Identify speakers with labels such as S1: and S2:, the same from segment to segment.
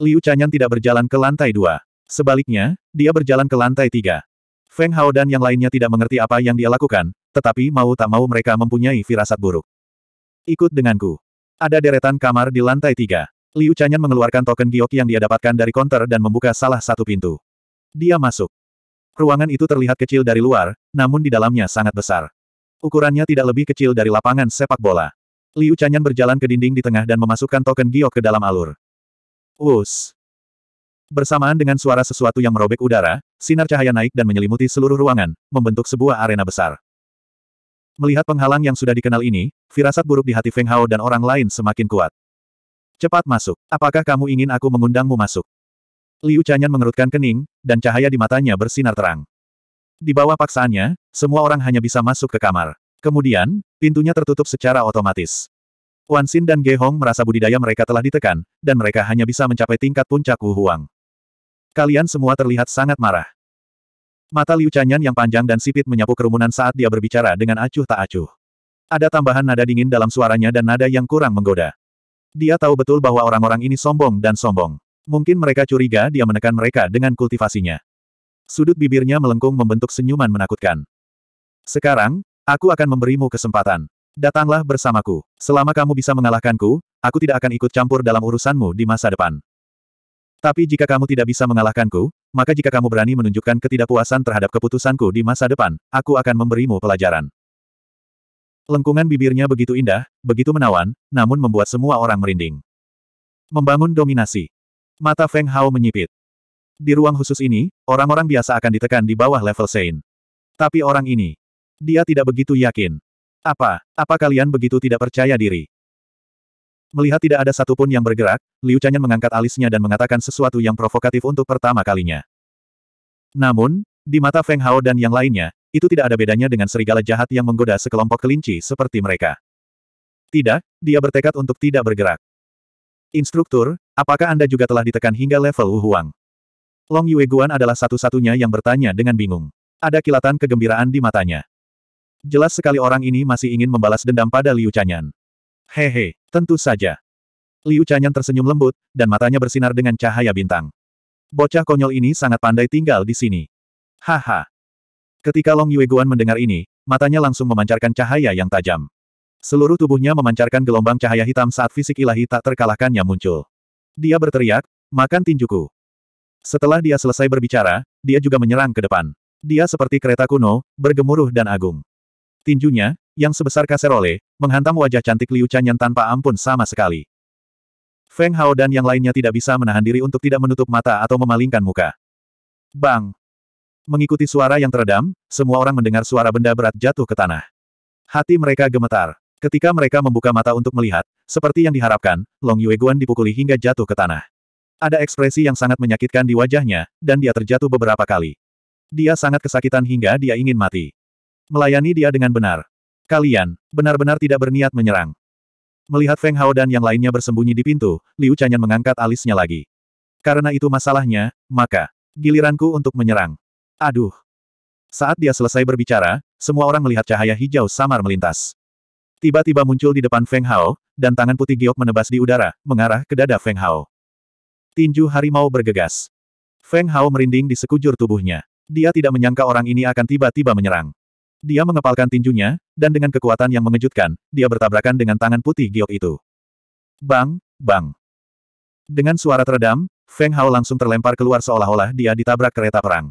S1: Liu Chanyan tidak berjalan ke lantai dua. Sebaliknya, dia berjalan ke lantai tiga. Feng Hao dan yang lainnya tidak mengerti apa yang dia lakukan, tetapi mau tak mau mereka mempunyai firasat buruk. Ikut denganku. Ada deretan kamar di lantai tiga. Liu Chanyan mengeluarkan token giok yang dia dapatkan dari konter dan membuka salah satu pintu. Dia masuk. Ruangan itu terlihat kecil dari luar, namun di dalamnya sangat besar. Ukurannya tidak lebih kecil dari lapangan sepak bola. Liu Chanyan berjalan ke dinding di tengah dan memasukkan token giok ke dalam alur. Us. Bersamaan dengan suara sesuatu yang merobek udara, sinar cahaya naik dan menyelimuti seluruh ruangan, membentuk sebuah arena besar. Melihat penghalang yang sudah dikenal ini, firasat buruk di hati Feng Hao dan orang lain semakin kuat. Cepat masuk. Apakah kamu ingin aku mengundangmu masuk? Liu Chanyan mengerutkan kening, dan cahaya di matanya bersinar terang. Di bawah paksaannya, semua orang hanya bisa masuk ke kamar. Kemudian, pintunya tertutup secara otomatis. Wan Xin dan Ge Hong merasa budidaya mereka telah ditekan, dan mereka hanya bisa mencapai tingkat puncak Wu Huang. Kalian semua terlihat sangat marah. Mata Liu Chanyan yang panjang dan sipit menyapu kerumunan saat dia berbicara dengan acuh tak acuh. Ada tambahan nada dingin dalam suaranya dan nada yang kurang menggoda. Dia tahu betul bahwa orang-orang ini sombong dan sombong. Mungkin mereka curiga dia menekan mereka dengan kultivasinya. Sudut bibirnya melengkung membentuk senyuman menakutkan. Sekarang, aku akan memberimu kesempatan. Datanglah bersamaku. Selama kamu bisa mengalahkanku, aku tidak akan ikut campur dalam urusanmu di masa depan. Tapi jika kamu tidak bisa mengalahkanku, maka jika kamu berani menunjukkan ketidakpuasan terhadap keputusanku di masa depan, aku akan memberimu pelajaran. Lengkungan bibirnya begitu indah, begitu menawan, namun membuat semua orang merinding. Membangun dominasi. Mata Feng Hao menyipit. Di ruang khusus ini, orang-orang biasa akan ditekan di bawah level Sein. Tapi orang ini, dia tidak begitu yakin. Apa, apa kalian begitu tidak percaya diri? Melihat tidak ada satupun yang bergerak, Liu Chanyan mengangkat alisnya dan mengatakan sesuatu yang provokatif untuk pertama kalinya. Namun, di mata Feng Hao dan yang lainnya, itu tidak ada bedanya dengan serigala jahat yang menggoda sekelompok kelinci seperti mereka. Tidak, dia bertekad untuk tidak bergerak. Instruktur, apakah Anda juga telah ditekan hingga level Wu Huang? Long Yue Guan adalah satu-satunya yang bertanya dengan bingung. Ada kilatan kegembiraan di matanya. Jelas sekali orang ini masih ingin membalas dendam pada Liu Chanyan. Hehe, tentu saja. Liu Chanyan tersenyum lembut, dan matanya bersinar dengan cahaya bintang. Bocah konyol ini sangat pandai tinggal di sini. Haha. Ketika Long Yueguan mendengar ini, matanya langsung memancarkan cahaya yang tajam. Seluruh tubuhnya memancarkan gelombang cahaya hitam saat fisik ilahi tak terkalahkannya muncul. Dia berteriak, makan tinjuku. Setelah dia selesai berbicara, dia juga menyerang ke depan. Dia seperti kereta kuno, bergemuruh dan agung. Tinjunya, yang sebesar kaserole, menghantam wajah cantik Liu Chanyan tanpa ampun sama sekali. Feng Hao dan yang lainnya tidak bisa menahan diri untuk tidak menutup mata atau memalingkan muka. Bang! Mengikuti suara yang teredam, semua orang mendengar suara benda berat jatuh ke tanah. Hati mereka gemetar. Ketika mereka membuka mata untuk melihat, seperti yang diharapkan, Long Yueguan dipukuli hingga jatuh ke tanah. Ada ekspresi yang sangat menyakitkan di wajahnya, dan dia terjatuh beberapa kali. Dia sangat kesakitan hingga dia ingin mati. Melayani dia dengan benar. Kalian, benar-benar tidak berniat menyerang. Melihat Feng Hao dan yang lainnya bersembunyi di pintu, Liu Chanyan mengangkat alisnya lagi. Karena itu masalahnya, maka, giliranku untuk menyerang. Aduh. Saat dia selesai berbicara, semua orang melihat cahaya hijau samar melintas. Tiba-tiba muncul di depan Feng Hao, dan tangan putih giok menebas di udara, mengarah ke dada Feng Hao. Tinju harimau bergegas. Feng Hao merinding di sekujur tubuhnya. Dia tidak menyangka orang ini akan tiba-tiba menyerang. Dia mengepalkan tinjunya, dan dengan kekuatan yang mengejutkan, dia bertabrakan dengan tangan putih giok itu. Bang, bang. Dengan suara teredam, Feng Hao langsung terlempar keluar seolah-olah dia ditabrak kereta perang.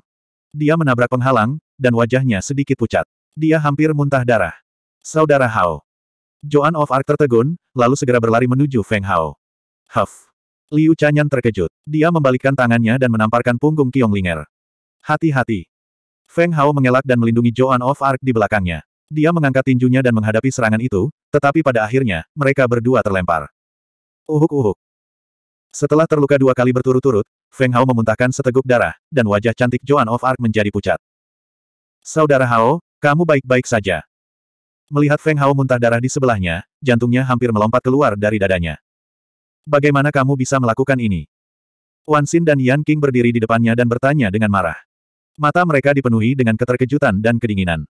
S1: Dia menabrak penghalang, dan wajahnya sedikit pucat. Dia hampir muntah darah. Saudara Hao. Joan of Arc tertegun, lalu segera berlari menuju Feng Hao. Huff. Liu Chanyan terkejut. Dia membalikkan tangannya dan menamparkan punggung Kiong Linger. Hati-hati. Feng Hao mengelak dan melindungi Joan of Arc di belakangnya. Dia mengangkat tinjunya dan menghadapi serangan itu, tetapi pada akhirnya, mereka berdua terlempar. Uhuk-uhuk. Setelah terluka dua kali berturut-turut, Feng Hao memuntahkan seteguk darah, dan wajah cantik Joan of Arc menjadi pucat. Saudara Hao, kamu baik-baik saja. Melihat Feng Hao muntah darah di sebelahnya, jantungnya hampir melompat keluar dari dadanya. Bagaimana kamu bisa melakukan ini? Wan Xin dan Yan King berdiri di depannya dan bertanya dengan marah. Mata mereka dipenuhi dengan keterkejutan dan kedinginan.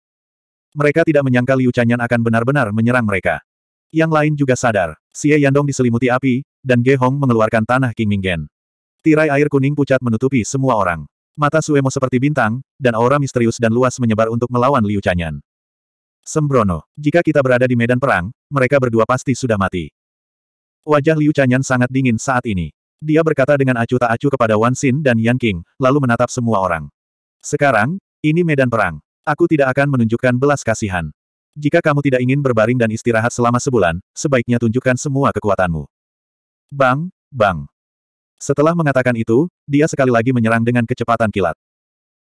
S1: Mereka tidak menyangka Liu Chanyan akan benar-benar menyerang mereka. Yang lain juga sadar. Xie Yandong diselimuti api, dan Ge Hong mengeluarkan tanah King Minggen. Tirai air kuning pucat menutupi semua orang. Mata Suemo seperti bintang, dan aura misterius dan luas menyebar untuk melawan Liu Chanyan. Sembrono, jika kita berada di medan perang, mereka berdua pasti sudah mati. Wajah Liu Chanyan sangat dingin saat ini. Dia berkata dengan acuh tak acuh kepada Wan Xin dan Yan King, lalu menatap semua orang. Sekarang, ini medan perang. Aku tidak akan menunjukkan belas kasihan. Jika kamu tidak ingin berbaring dan istirahat selama sebulan, sebaiknya tunjukkan semua kekuatanmu. Bang, bang. Setelah mengatakan itu, dia sekali lagi menyerang dengan kecepatan kilat.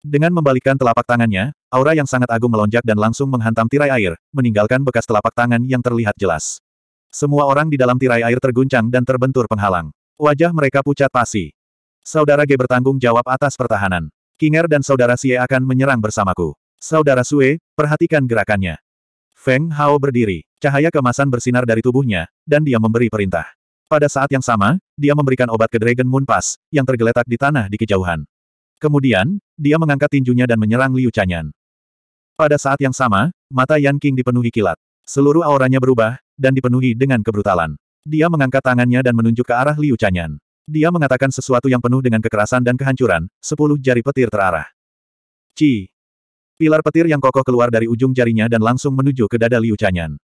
S1: Dengan membalikkan telapak tangannya, aura yang sangat agung melonjak dan langsung menghantam tirai air, meninggalkan bekas telapak tangan yang terlihat jelas. Semua orang di dalam tirai air terguncang dan terbentur penghalang. Wajah mereka pucat pasi. Saudara G bertanggung jawab atas pertahanan. Kinger dan saudara Xie akan menyerang bersamaku. Saudara Sue, perhatikan gerakannya. Feng Hao berdiri, cahaya kemasan bersinar dari tubuhnya, dan dia memberi perintah. Pada saat yang sama, dia memberikan obat ke Dragon Moon Pass, yang tergeletak di tanah di kejauhan. Kemudian, dia mengangkat tinjunya dan menyerang Liu Chanyan. Pada saat yang sama, mata Yan King dipenuhi kilat. Seluruh auranya berubah, dan dipenuhi dengan kebrutalan. Dia mengangkat tangannya dan menunjuk ke arah Liu Chanyan. Dia mengatakan sesuatu yang penuh dengan kekerasan dan kehancuran, sepuluh jari petir terarah. Ci. Pilar petir yang kokoh keluar dari ujung jarinya dan langsung menuju ke dada Liu Chanyan.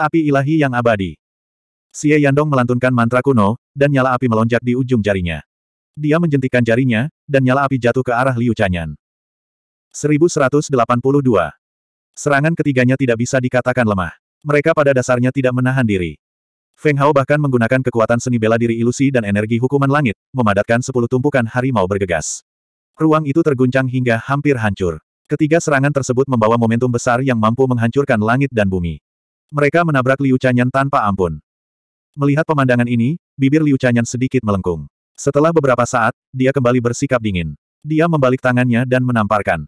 S1: Api ilahi yang abadi. Xie Yandong melantunkan mantra kuno, dan nyala api melonjak di ujung jarinya. Dia menjentikan jarinya, dan nyala api jatuh ke arah Liu Chanyan. 1182. Serangan ketiganya tidak bisa dikatakan lemah. Mereka pada dasarnya tidak menahan diri. Feng Hao bahkan menggunakan kekuatan seni bela diri ilusi dan energi hukuman langit, memadatkan sepuluh tumpukan harimau bergegas. Ruang itu terguncang hingga hampir hancur. Ketiga serangan tersebut membawa momentum besar yang mampu menghancurkan langit dan bumi. Mereka menabrak Liu Chanyan tanpa ampun. Melihat pemandangan ini, bibir Liu Chanyan sedikit melengkung. Setelah beberapa saat, dia kembali bersikap dingin. Dia membalik tangannya dan menamparkan.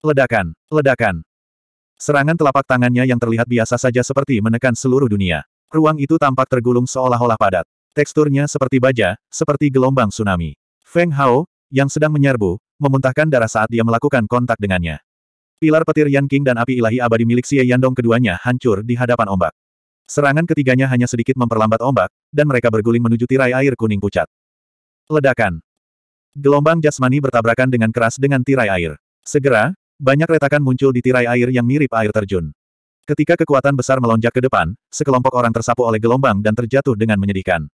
S1: Ledakan, ledakan. Serangan telapak tangannya yang terlihat biasa saja seperti menekan seluruh dunia. Ruang itu tampak tergulung seolah-olah padat. Teksturnya seperti baja, seperti gelombang tsunami. Feng Hao, yang sedang menyerbu, memuntahkan darah saat dia melakukan kontak dengannya. Pilar petir Yan King dan api ilahi abadi milik Xie Yandong keduanya hancur di hadapan ombak. Serangan ketiganya hanya sedikit memperlambat ombak, dan mereka berguling menuju tirai air kuning pucat. Ledakan. Gelombang jasmani bertabrakan dengan keras dengan tirai air. Segera, banyak retakan muncul di tirai air yang mirip air terjun. Ketika kekuatan besar melonjak ke depan, sekelompok orang tersapu oleh gelombang dan terjatuh dengan menyedihkan.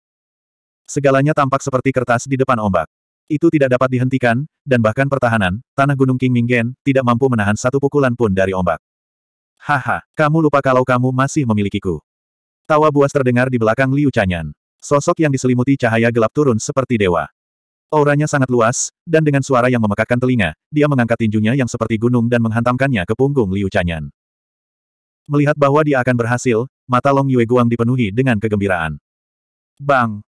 S1: Segalanya tampak seperti kertas di depan ombak. Itu tidak dapat dihentikan, dan bahkan pertahanan, tanah gunung King Minggen, tidak mampu menahan satu pukulan pun dari ombak. Haha, kamu lupa kalau kamu masih memilikiku. Tawa buas terdengar di belakang Liu Canyan. Sosok yang diselimuti cahaya gelap turun seperti dewa. Auranya sangat luas, dan dengan suara yang memekakkan telinga, dia mengangkat tinjunya yang seperti gunung dan menghantamkannya ke punggung Liu Canyan. Melihat bahwa dia akan berhasil, mata Long Yue Guang dipenuhi dengan kegembiraan. Bang!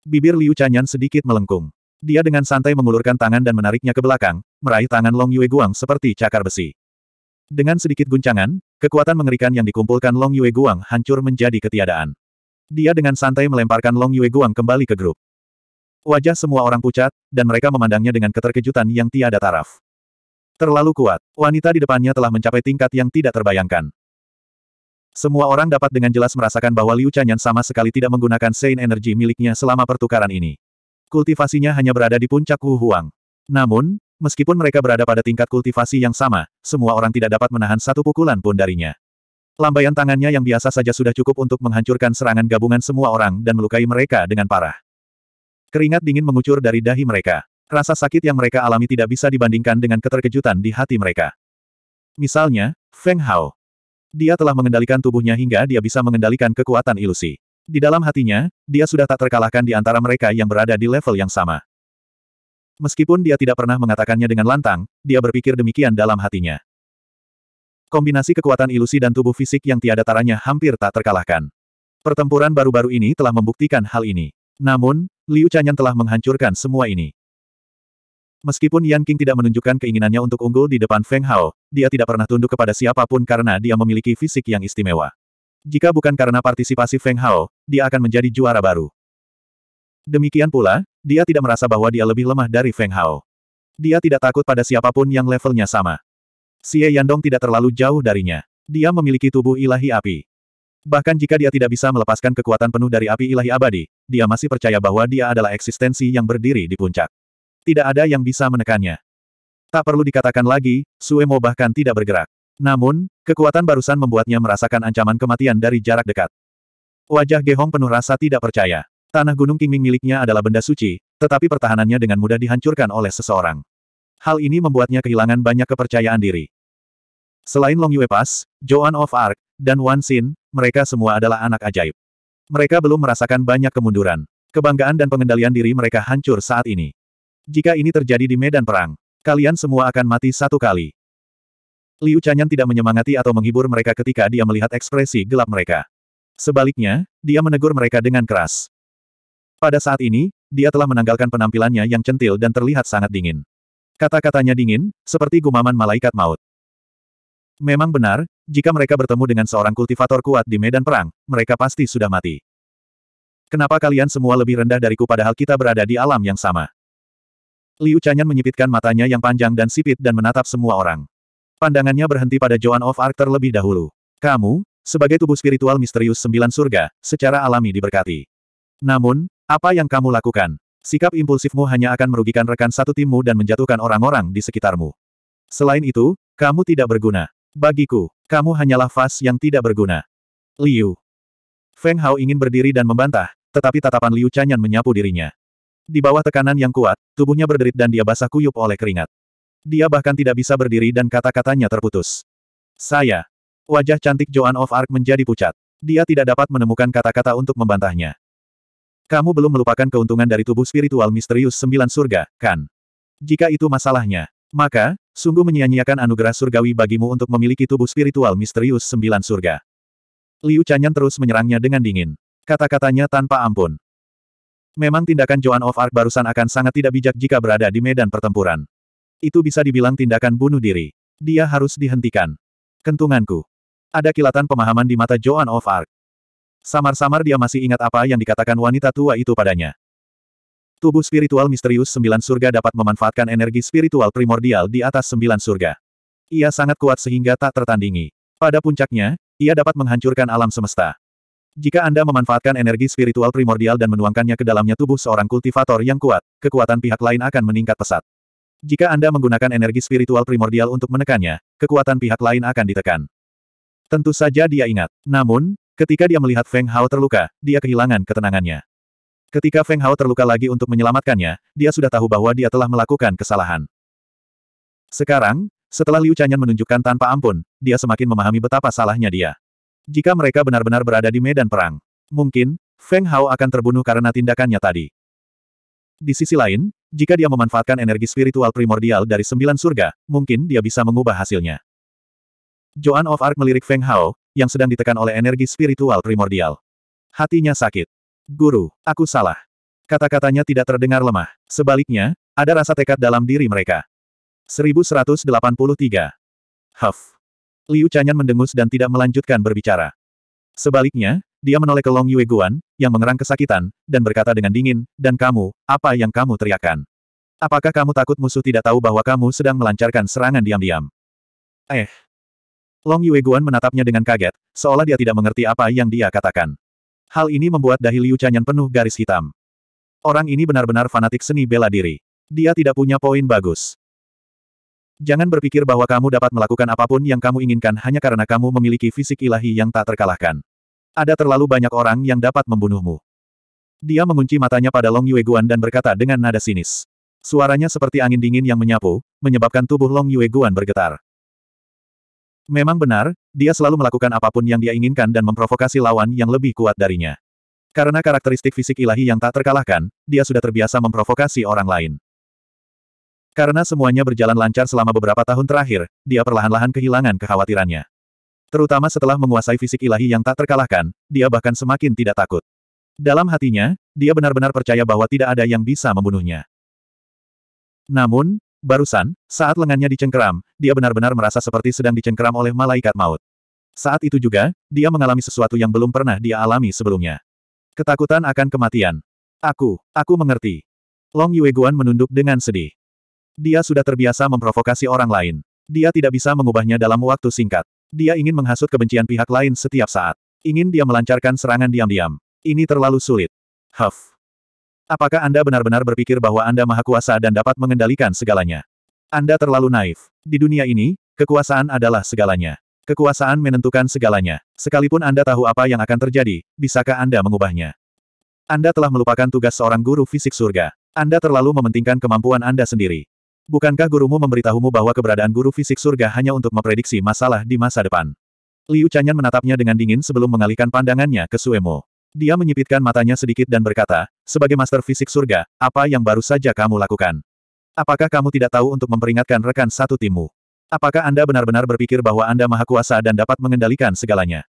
S1: Bibir Liu Chanyan sedikit melengkung. Dia dengan santai mengulurkan tangan dan menariknya ke belakang, meraih tangan Long Yue Guang seperti cakar besi. Dengan sedikit guncangan, kekuatan mengerikan yang dikumpulkan Long Yue Guang hancur menjadi ketiadaan. Dia dengan santai melemparkan Long Yue Guang kembali ke grup. Wajah semua orang pucat, dan mereka memandangnya dengan keterkejutan yang tiada taraf. Terlalu kuat, wanita di depannya telah mencapai tingkat yang tidak terbayangkan. Semua orang dapat dengan jelas merasakan bahwa Liu Chanyan sama sekali tidak menggunakan Sein energi miliknya selama pertukaran ini. Kultivasinya hanya berada di puncak Hu Huang. Namun, meskipun mereka berada pada tingkat kultivasi yang sama, semua orang tidak dapat menahan satu pukulan pun darinya. Lambaian tangannya yang biasa saja sudah cukup untuk menghancurkan serangan gabungan semua orang dan melukai mereka dengan parah. Keringat dingin mengucur dari dahi mereka. Rasa sakit yang mereka alami tidak bisa dibandingkan dengan keterkejutan di hati mereka. Misalnya, Feng Hao. Dia telah mengendalikan tubuhnya hingga dia bisa mengendalikan kekuatan ilusi. Di dalam hatinya, dia sudah tak terkalahkan di antara mereka yang berada di level yang sama. Meskipun dia tidak pernah mengatakannya dengan lantang, dia berpikir demikian dalam hatinya. Kombinasi kekuatan ilusi dan tubuh fisik yang tiada taranya hampir tak terkalahkan. Pertempuran baru-baru ini telah membuktikan hal ini. Namun, Liu Chanyan telah menghancurkan semua ini. Meskipun Yan King tidak menunjukkan keinginannya untuk unggul di depan Feng Hao, dia tidak pernah tunduk kepada siapapun karena dia memiliki fisik yang istimewa. Jika bukan karena partisipasi Feng Hao, dia akan menjadi juara baru. Demikian pula, dia tidak merasa bahwa dia lebih lemah dari Feng Hao. Dia tidak takut pada siapapun yang levelnya sama. Xie Yandong tidak terlalu jauh darinya. Dia memiliki tubuh ilahi api. Bahkan jika dia tidak bisa melepaskan kekuatan penuh dari api ilahi abadi, dia masih percaya bahwa dia adalah eksistensi yang berdiri di puncak. Tidak ada yang bisa menekannya. Tak perlu dikatakan lagi, Suemo bahkan tidak bergerak. Namun, kekuatan barusan membuatnya merasakan ancaman kematian dari jarak dekat. Wajah Gehong penuh rasa tidak percaya. Tanah Gunung Ming miliknya adalah benda suci, tetapi pertahanannya dengan mudah dihancurkan oleh seseorang. Hal ini membuatnya kehilangan banyak kepercayaan diri. Selain Long Yue Pass, Joan of Arc, dan Wan Xin, mereka semua adalah anak ajaib. Mereka belum merasakan banyak kemunduran. Kebanggaan dan pengendalian diri mereka hancur saat ini. Jika ini terjadi di medan perang, Kalian semua akan mati satu kali. Liu Chanyan tidak menyemangati atau menghibur mereka ketika dia melihat ekspresi gelap mereka. Sebaliknya, dia menegur mereka dengan keras. Pada saat ini, dia telah menanggalkan penampilannya yang centil dan terlihat sangat dingin. Kata-katanya dingin, seperti gumaman malaikat maut. Memang benar, jika mereka bertemu dengan seorang kultivator kuat di medan perang, mereka pasti sudah mati. Kenapa kalian semua lebih rendah dariku padahal kita berada di alam yang sama? Liu Chanyan menyipitkan matanya yang panjang dan sipit dan menatap semua orang. Pandangannya berhenti pada Joan of Arc terlebih dahulu. Kamu, sebagai tubuh spiritual misterius sembilan surga, secara alami diberkati. Namun, apa yang kamu lakukan? Sikap impulsifmu hanya akan merugikan rekan satu timmu dan menjatuhkan orang-orang di sekitarmu. Selain itu, kamu tidak berguna. Bagiku, kamu hanyalah fas yang tidak berguna. Liu. Feng Hao ingin berdiri dan membantah, tetapi tatapan Liu Chanyan menyapu dirinya. Di bawah tekanan yang kuat, tubuhnya berderit dan dia basah kuyup oleh keringat. Dia bahkan tidak bisa berdiri dan kata-katanya terputus. Saya. Wajah cantik Joan of Arc menjadi pucat. Dia tidak dapat menemukan kata-kata untuk membantahnya. Kamu belum melupakan keuntungan dari tubuh spiritual misterius sembilan surga, kan? Jika itu masalahnya, maka, sungguh menyia-nyiakan anugerah surgawi bagimu untuk memiliki tubuh spiritual misterius sembilan surga. Liu Chanyan terus menyerangnya dengan dingin. Kata-katanya tanpa ampun. Memang tindakan Joan of Arc barusan akan sangat tidak bijak jika berada di medan pertempuran. Itu bisa dibilang tindakan bunuh diri. Dia harus dihentikan. Kentunganku. Ada kilatan pemahaman di mata Joan of Arc. Samar-samar dia masih ingat apa yang dikatakan wanita tua itu padanya. Tubuh spiritual misterius sembilan surga dapat memanfaatkan energi spiritual primordial di atas sembilan surga. Ia sangat kuat sehingga tak tertandingi. Pada puncaknya, ia dapat menghancurkan alam semesta. Jika Anda memanfaatkan energi spiritual primordial dan menuangkannya ke dalamnya tubuh seorang kultivator yang kuat, kekuatan pihak lain akan meningkat pesat. Jika Anda menggunakan energi spiritual primordial untuk menekannya, kekuatan pihak lain akan ditekan. Tentu saja dia ingat. Namun, ketika dia melihat Feng Hao terluka, dia kehilangan ketenangannya. Ketika Feng Hao terluka lagi untuk menyelamatkannya, dia sudah tahu bahwa dia telah melakukan kesalahan. Sekarang, setelah Liu Chanyan menunjukkan tanpa ampun, dia semakin memahami betapa salahnya dia. Jika mereka benar-benar berada di medan perang, mungkin, Feng Hao akan terbunuh karena tindakannya tadi. Di sisi lain, jika dia memanfaatkan energi spiritual primordial dari sembilan surga, mungkin dia bisa mengubah hasilnya. Joan of Arc melirik Feng Hao, yang sedang ditekan oleh energi spiritual primordial. Hatinya sakit. Guru, aku salah. Kata-katanya tidak terdengar lemah. Sebaliknya, ada rasa tekad dalam diri mereka. 1183. Huff. Liu Chanyan mendengus dan tidak melanjutkan berbicara. Sebaliknya, dia menoleh ke Long Yue Guan, yang mengerang kesakitan, dan berkata dengan dingin, dan kamu, apa yang kamu teriakkan? Apakah kamu takut musuh tidak tahu bahwa kamu sedang melancarkan serangan diam-diam? Eh. Long Yue Guan menatapnya dengan kaget, seolah dia tidak mengerti apa yang dia katakan. Hal ini membuat dahi Liu Chanyan penuh garis hitam. Orang ini benar-benar fanatik seni bela diri. Dia tidak punya poin bagus. Jangan berpikir bahwa kamu dapat melakukan apapun yang kamu inginkan hanya karena kamu memiliki fisik ilahi yang tak terkalahkan. Ada terlalu banyak orang yang dapat membunuhmu. Dia mengunci matanya pada Long Yue Guan dan berkata dengan nada sinis. Suaranya seperti angin dingin yang menyapu, menyebabkan tubuh Long Yue Guan bergetar. Memang benar, dia selalu melakukan apapun yang dia inginkan dan memprovokasi lawan yang lebih kuat darinya. Karena karakteristik fisik ilahi yang tak terkalahkan, dia sudah terbiasa memprovokasi orang lain. Karena semuanya berjalan lancar selama beberapa tahun terakhir, dia perlahan-lahan kehilangan kekhawatirannya. Terutama setelah menguasai fisik ilahi yang tak terkalahkan, dia bahkan semakin tidak takut. Dalam hatinya, dia benar-benar percaya bahwa tidak ada yang bisa membunuhnya. Namun, barusan, saat lengannya dicengkeram, dia benar-benar merasa seperti sedang dicengkeram oleh malaikat maut. Saat itu juga, dia mengalami sesuatu yang belum pernah dia alami sebelumnya. Ketakutan akan kematian. Aku, aku mengerti. Long Yue Guan menunduk dengan sedih. Dia sudah terbiasa memprovokasi orang lain. Dia tidak bisa mengubahnya dalam waktu singkat. Dia ingin menghasut kebencian pihak lain setiap saat. Ingin dia melancarkan serangan diam-diam. Ini terlalu sulit. Huff. Apakah Anda benar-benar berpikir bahwa Anda maha kuasa dan dapat mengendalikan segalanya? Anda terlalu naif. Di dunia ini, kekuasaan adalah segalanya. Kekuasaan menentukan segalanya. Sekalipun Anda tahu apa yang akan terjadi, bisakah Anda mengubahnya? Anda telah melupakan tugas seorang guru fisik surga. Anda terlalu mementingkan kemampuan Anda sendiri. Bukankah gurumu memberitahumu bahwa keberadaan guru fisik surga hanya untuk memprediksi masalah di masa depan? Liu Chanyan menatapnya dengan dingin sebelum mengalihkan pandangannya ke Suemo. Dia menyipitkan matanya sedikit dan berkata, sebagai master fisik surga, apa yang baru saja kamu lakukan? Apakah kamu tidak tahu untuk memperingatkan rekan satu timu? Apakah Anda benar-benar berpikir bahwa Anda maha kuasa dan dapat mengendalikan segalanya?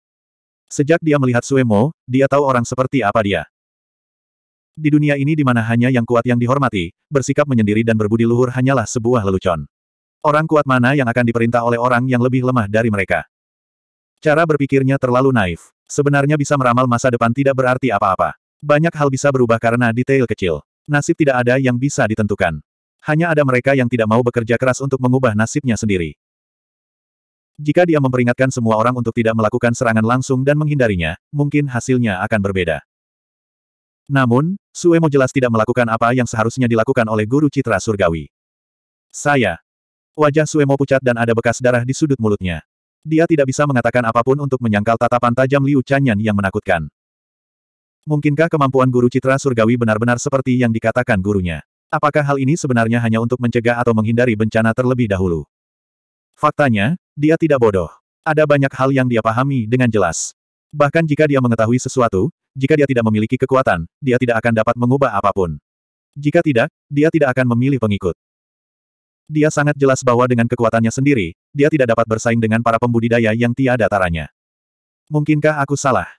S1: Sejak dia melihat Suemo, dia tahu orang seperti apa dia. Di dunia ini di mana hanya yang kuat yang dihormati, bersikap menyendiri dan berbudi luhur hanyalah sebuah lelucon. Orang kuat mana yang akan diperintah oleh orang yang lebih lemah dari mereka? Cara berpikirnya terlalu naif. Sebenarnya bisa meramal masa depan tidak berarti apa-apa. Banyak hal bisa berubah karena detail kecil. Nasib tidak ada yang bisa ditentukan. Hanya ada mereka yang tidak mau bekerja keras untuk mengubah nasibnya sendiri. Jika dia memperingatkan semua orang untuk tidak melakukan serangan langsung dan menghindarinya, mungkin hasilnya akan berbeda. Namun, Suemo jelas tidak melakukan apa yang seharusnya dilakukan oleh Guru Citra Surgawi. Saya. Wajah Suemo pucat dan ada bekas darah di sudut mulutnya. Dia tidak bisa mengatakan apapun untuk menyangkal tatapan tajam Liu Chanyan yang menakutkan. Mungkinkah kemampuan Guru Citra Surgawi benar-benar seperti yang dikatakan gurunya? Apakah hal ini sebenarnya hanya untuk mencegah atau menghindari bencana terlebih dahulu? Faktanya, dia tidak bodoh. Ada banyak hal yang dia pahami dengan jelas. Bahkan jika dia mengetahui sesuatu, jika dia tidak memiliki kekuatan, dia tidak akan dapat mengubah apapun. Jika tidak, dia tidak akan memilih pengikut. Dia sangat jelas bahwa dengan kekuatannya sendiri, dia tidak dapat bersaing dengan para pembudidaya yang tiada taranya. Mungkinkah aku salah?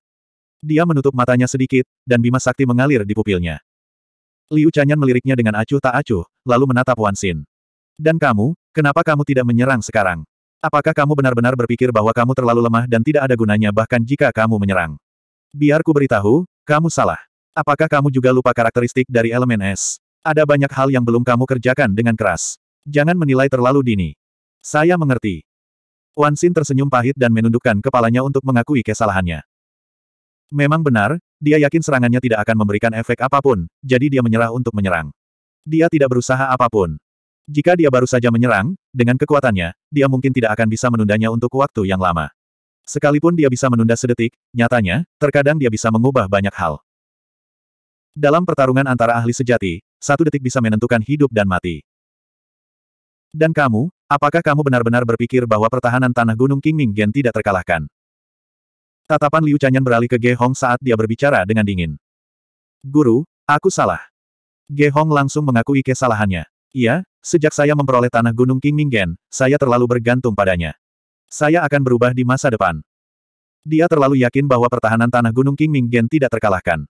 S1: Dia menutup matanya sedikit, dan bima sakti mengalir di pupilnya. Liu Chanyan meliriknya dengan acuh tak acuh, lalu menatap Wan Xin. Dan kamu, kenapa kamu tidak menyerang sekarang? Apakah kamu benar-benar berpikir bahwa kamu terlalu lemah dan tidak ada gunanya bahkan jika kamu menyerang? Biar ku beritahu, kamu salah. Apakah kamu juga lupa karakteristik dari elemen es? Ada banyak hal yang belum kamu kerjakan dengan keras. Jangan menilai terlalu dini. Saya mengerti. Xin tersenyum pahit dan menundukkan kepalanya untuk mengakui kesalahannya. Memang benar, dia yakin serangannya tidak akan memberikan efek apapun, jadi dia menyerah untuk menyerang. Dia tidak berusaha apapun. Jika dia baru saja menyerang, dengan kekuatannya, dia mungkin tidak akan bisa menundanya untuk waktu yang lama. Sekalipun dia bisa menunda sedetik, nyatanya, terkadang dia bisa mengubah banyak hal. Dalam pertarungan antara ahli sejati, satu detik bisa menentukan hidup dan mati. Dan kamu, apakah kamu benar-benar berpikir bahwa pertahanan tanah gunung King Gen tidak terkalahkan? Tatapan Liu Chanyan beralih ke Ge Hong saat dia berbicara dengan dingin. Guru, aku salah. Ge Hong langsung mengakui kesalahannya. Iya, sejak saya memperoleh tanah gunung King Gen, saya terlalu bergantung padanya. Saya akan berubah di masa depan. Dia terlalu yakin bahwa pertahanan tanah Gunung King Ming Gen tidak terkalahkan.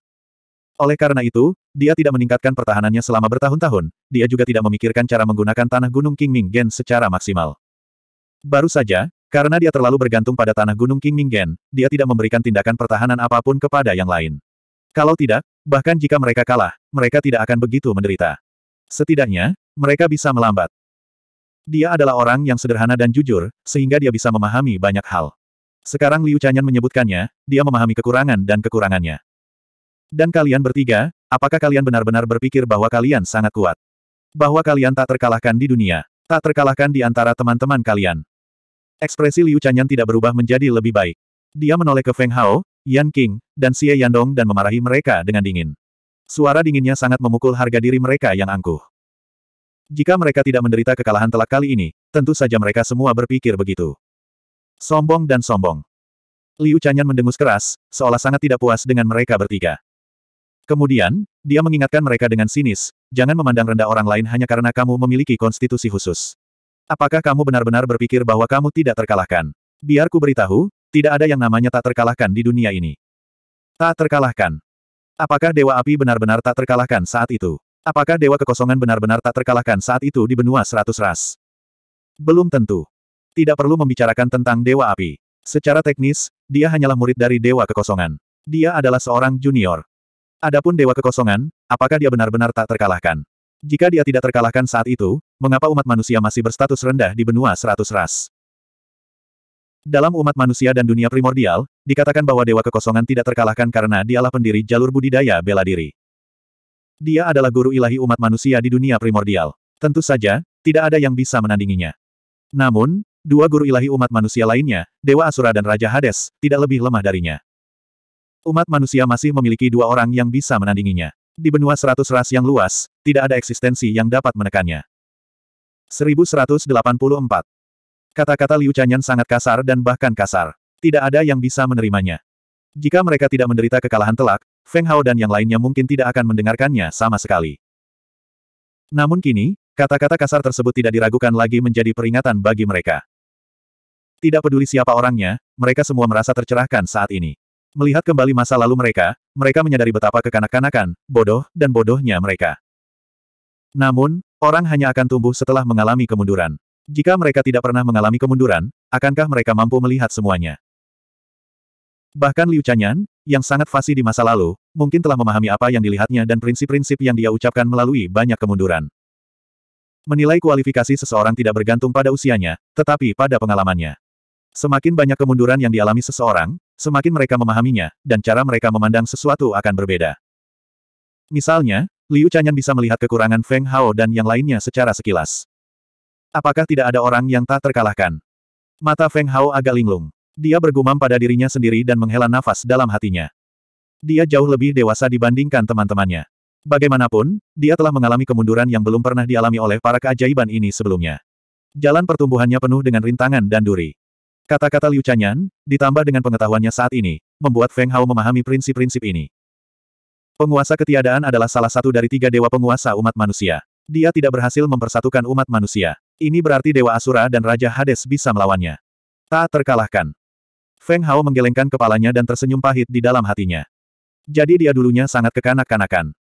S1: Oleh karena itu, dia tidak meningkatkan pertahanannya selama bertahun-tahun, dia juga tidak memikirkan cara menggunakan tanah Gunung King Ming Gen secara maksimal. Baru saja, karena dia terlalu bergantung pada tanah Gunung King Ming Gen, dia tidak memberikan tindakan pertahanan apapun kepada yang lain. Kalau tidak, bahkan jika mereka kalah, mereka tidak akan begitu menderita. Setidaknya, mereka bisa melambat. Dia adalah orang yang sederhana dan jujur, sehingga dia bisa memahami banyak hal. Sekarang Liu Chanyan menyebutkannya, dia memahami kekurangan dan kekurangannya. Dan kalian bertiga, apakah kalian benar-benar berpikir bahwa kalian sangat kuat? Bahwa kalian tak terkalahkan di dunia, tak terkalahkan di antara teman-teman kalian. Ekspresi Liu Chanyan tidak berubah menjadi lebih baik. Dia menoleh ke Feng Hao, Yan King, dan Xie Yandong dan memarahi mereka dengan dingin. Suara dinginnya sangat memukul harga diri mereka yang angkuh. Jika mereka tidak menderita kekalahan telak kali ini, tentu saja mereka semua berpikir begitu. Sombong dan sombong. Liu Chanyan mendengus keras, seolah sangat tidak puas dengan mereka bertiga. Kemudian, dia mengingatkan mereka dengan sinis, jangan memandang rendah orang lain hanya karena kamu memiliki konstitusi khusus. Apakah kamu benar-benar berpikir bahwa kamu tidak terkalahkan? Biarku beritahu, tidak ada yang namanya tak terkalahkan di dunia ini. Tak terkalahkan. Apakah Dewa Api benar-benar tak terkalahkan saat itu? Apakah Dewa Kekosongan benar-benar tak terkalahkan saat itu di benua seratus ras? Belum tentu. Tidak perlu membicarakan tentang Dewa Api. Secara teknis, dia hanyalah murid dari Dewa Kekosongan. Dia adalah seorang junior. Adapun Dewa Kekosongan, apakah dia benar-benar tak terkalahkan? Jika dia tidak terkalahkan saat itu, mengapa umat manusia masih berstatus rendah di benua seratus ras? Dalam umat manusia dan dunia primordial, dikatakan bahwa dewa kekosongan tidak terkalahkan karena dialah pendiri jalur budidaya bela diri. Dia adalah guru ilahi umat manusia di dunia primordial. Tentu saja, tidak ada yang bisa menandinginya. Namun, dua guru ilahi umat manusia lainnya, Dewa Asura dan Raja Hades, tidak lebih lemah darinya. Umat manusia masih memiliki dua orang yang bisa menandinginya. Di benua seratus ras yang luas, tidak ada eksistensi yang dapat menekannya. 1184. Kata-kata Liu Chanyan sangat kasar dan bahkan kasar. Tidak ada yang bisa menerimanya. Jika mereka tidak menderita kekalahan telak, Feng Hao dan yang lainnya mungkin tidak akan mendengarkannya sama sekali. Namun kini, kata-kata kasar tersebut tidak diragukan lagi menjadi peringatan bagi mereka. Tidak peduli siapa orangnya, mereka semua merasa tercerahkan saat ini. Melihat kembali masa lalu mereka, mereka menyadari betapa kekanak-kanakan, bodoh, dan bodohnya mereka. Namun, orang hanya akan tumbuh setelah mengalami kemunduran. Jika mereka tidak pernah mengalami kemunduran, akankah mereka mampu melihat semuanya? Bahkan Liu Chanyan, yang sangat fasih di masa lalu, mungkin telah memahami apa yang dilihatnya dan prinsip-prinsip yang dia ucapkan melalui banyak kemunduran. Menilai kualifikasi seseorang tidak bergantung pada usianya, tetapi pada pengalamannya. Semakin banyak kemunduran yang dialami seseorang, semakin mereka memahaminya, dan cara mereka memandang sesuatu akan berbeda. Misalnya, Liu Chanyan bisa melihat kekurangan Feng Hao dan yang lainnya secara sekilas. Apakah tidak ada orang yang tak terkalahkan? Mata Feng Hao agak linglung. Dia bergumam pada dirinya sendiri dan menghela nafas dalam hatinya. Dia jauh lebih dewasa dibandingkan teman-temannya. Bagaimanapun, dia telah mengalami kemunduran yang belum pernah dialami oleh para keajaiban ini sebelumnya. Jalan pertumbuhannya penuh dengan rintangan dan duri. Kata-kata Liu Chanyan, ditambah dengan pengetahuannya saat ini, membuat Feng Hao memahami prinsip-prinsip ini. Penguasa ketiadaan adalah salah satu dari tiga dewa penguasa umat manusia. Dia tidak berhasil mempersatukan umat manusia. Ini berarti Dewa Asura dan Raja Hades bisa melawannya. Tak terkalahkan. Feng Hao menggelengkan kepalanya dan tersenyum pahit di dalam hatinya. Jadi dia dulunya sangat kekanak-kanakan.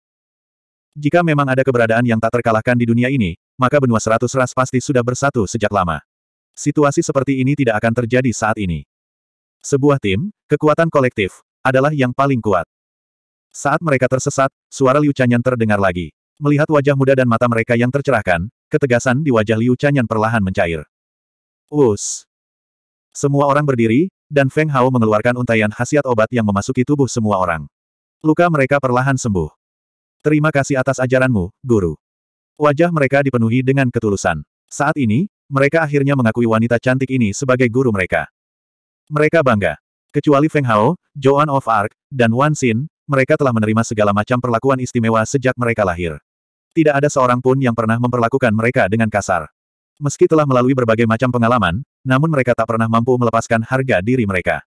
S1: Jika memang ada keberadaan yang tak terkalahkan di dunia ini, maka benua seratus ras pasti sudah bersatu sejak lama. Situasi seperti ini tidak akan terjadi saat ini. Sebuah tim, kekuatan kolektif, adalah yang paling kuat. Saat mereka tersesat, suara Liu Chanyan terdengar lagi. Melihat wajah muda dan mata mereka yang tercerahkan, ketegasan di wajah Liu Chanyan perlahan mencair. Us. Semua orang berdiri, dan Feng Hao mengeluarkan untaian khasiat obat yang memasuki tubuh semua orang. Luka mereka perlahan sembuh. Terima kasih atas ajaranmu, guru. Wajah mereka dipenuhi dengan ketulusan. Saat ini, mereka akhirnya mengakui wanita cantik ini sebagai guru mereka. Mereka bangga. Kecuali Feng Hao, Joan of Arc, dan Wan Xin, mereka telah menerima segala macam perlakuan istimewa sejak mereka lahir. Tidak ada seorang pun yang pernah memperlakukan mereka dengan kasar. Meski telah melalui berbagai macam pengalaman, namun mereka tak pernah mampu melepaskan harga diri mereka.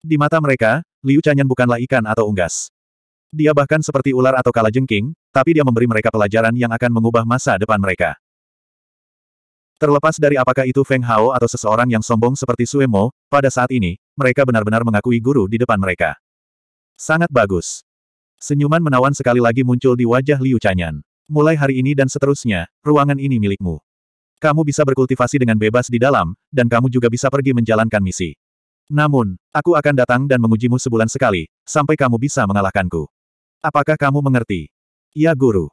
S1: Di mata mereka, Liu Chanyan bukanlah ikan atau unggas. Dia bahkan seperti ular atau kalajengking, tapi dia memberi mereka pelajaran yang akan mengubah masa depan mereka. Terlepas dari apakah itu Feng Hao atau seseorang yang sombong seperti Suemo, pada saat ini, mereka benar-benar mengakui guru di depan mereka. Sangat bagus. Senyuman menawan sekali lagi muncul di wajah Liu Chanyan. Mulai hari ini dan seterusnya, ruangan ini milikmu kamu bisa berkultivasi dengan bebas di dalam, dan kamu juga bisa pergi menjalankan misi. Namun, aku akan datang dan mengujimu sebulan sekali, sampai kamu bisa mengalahkanku. Apakah kamu mengerti? Ya guru.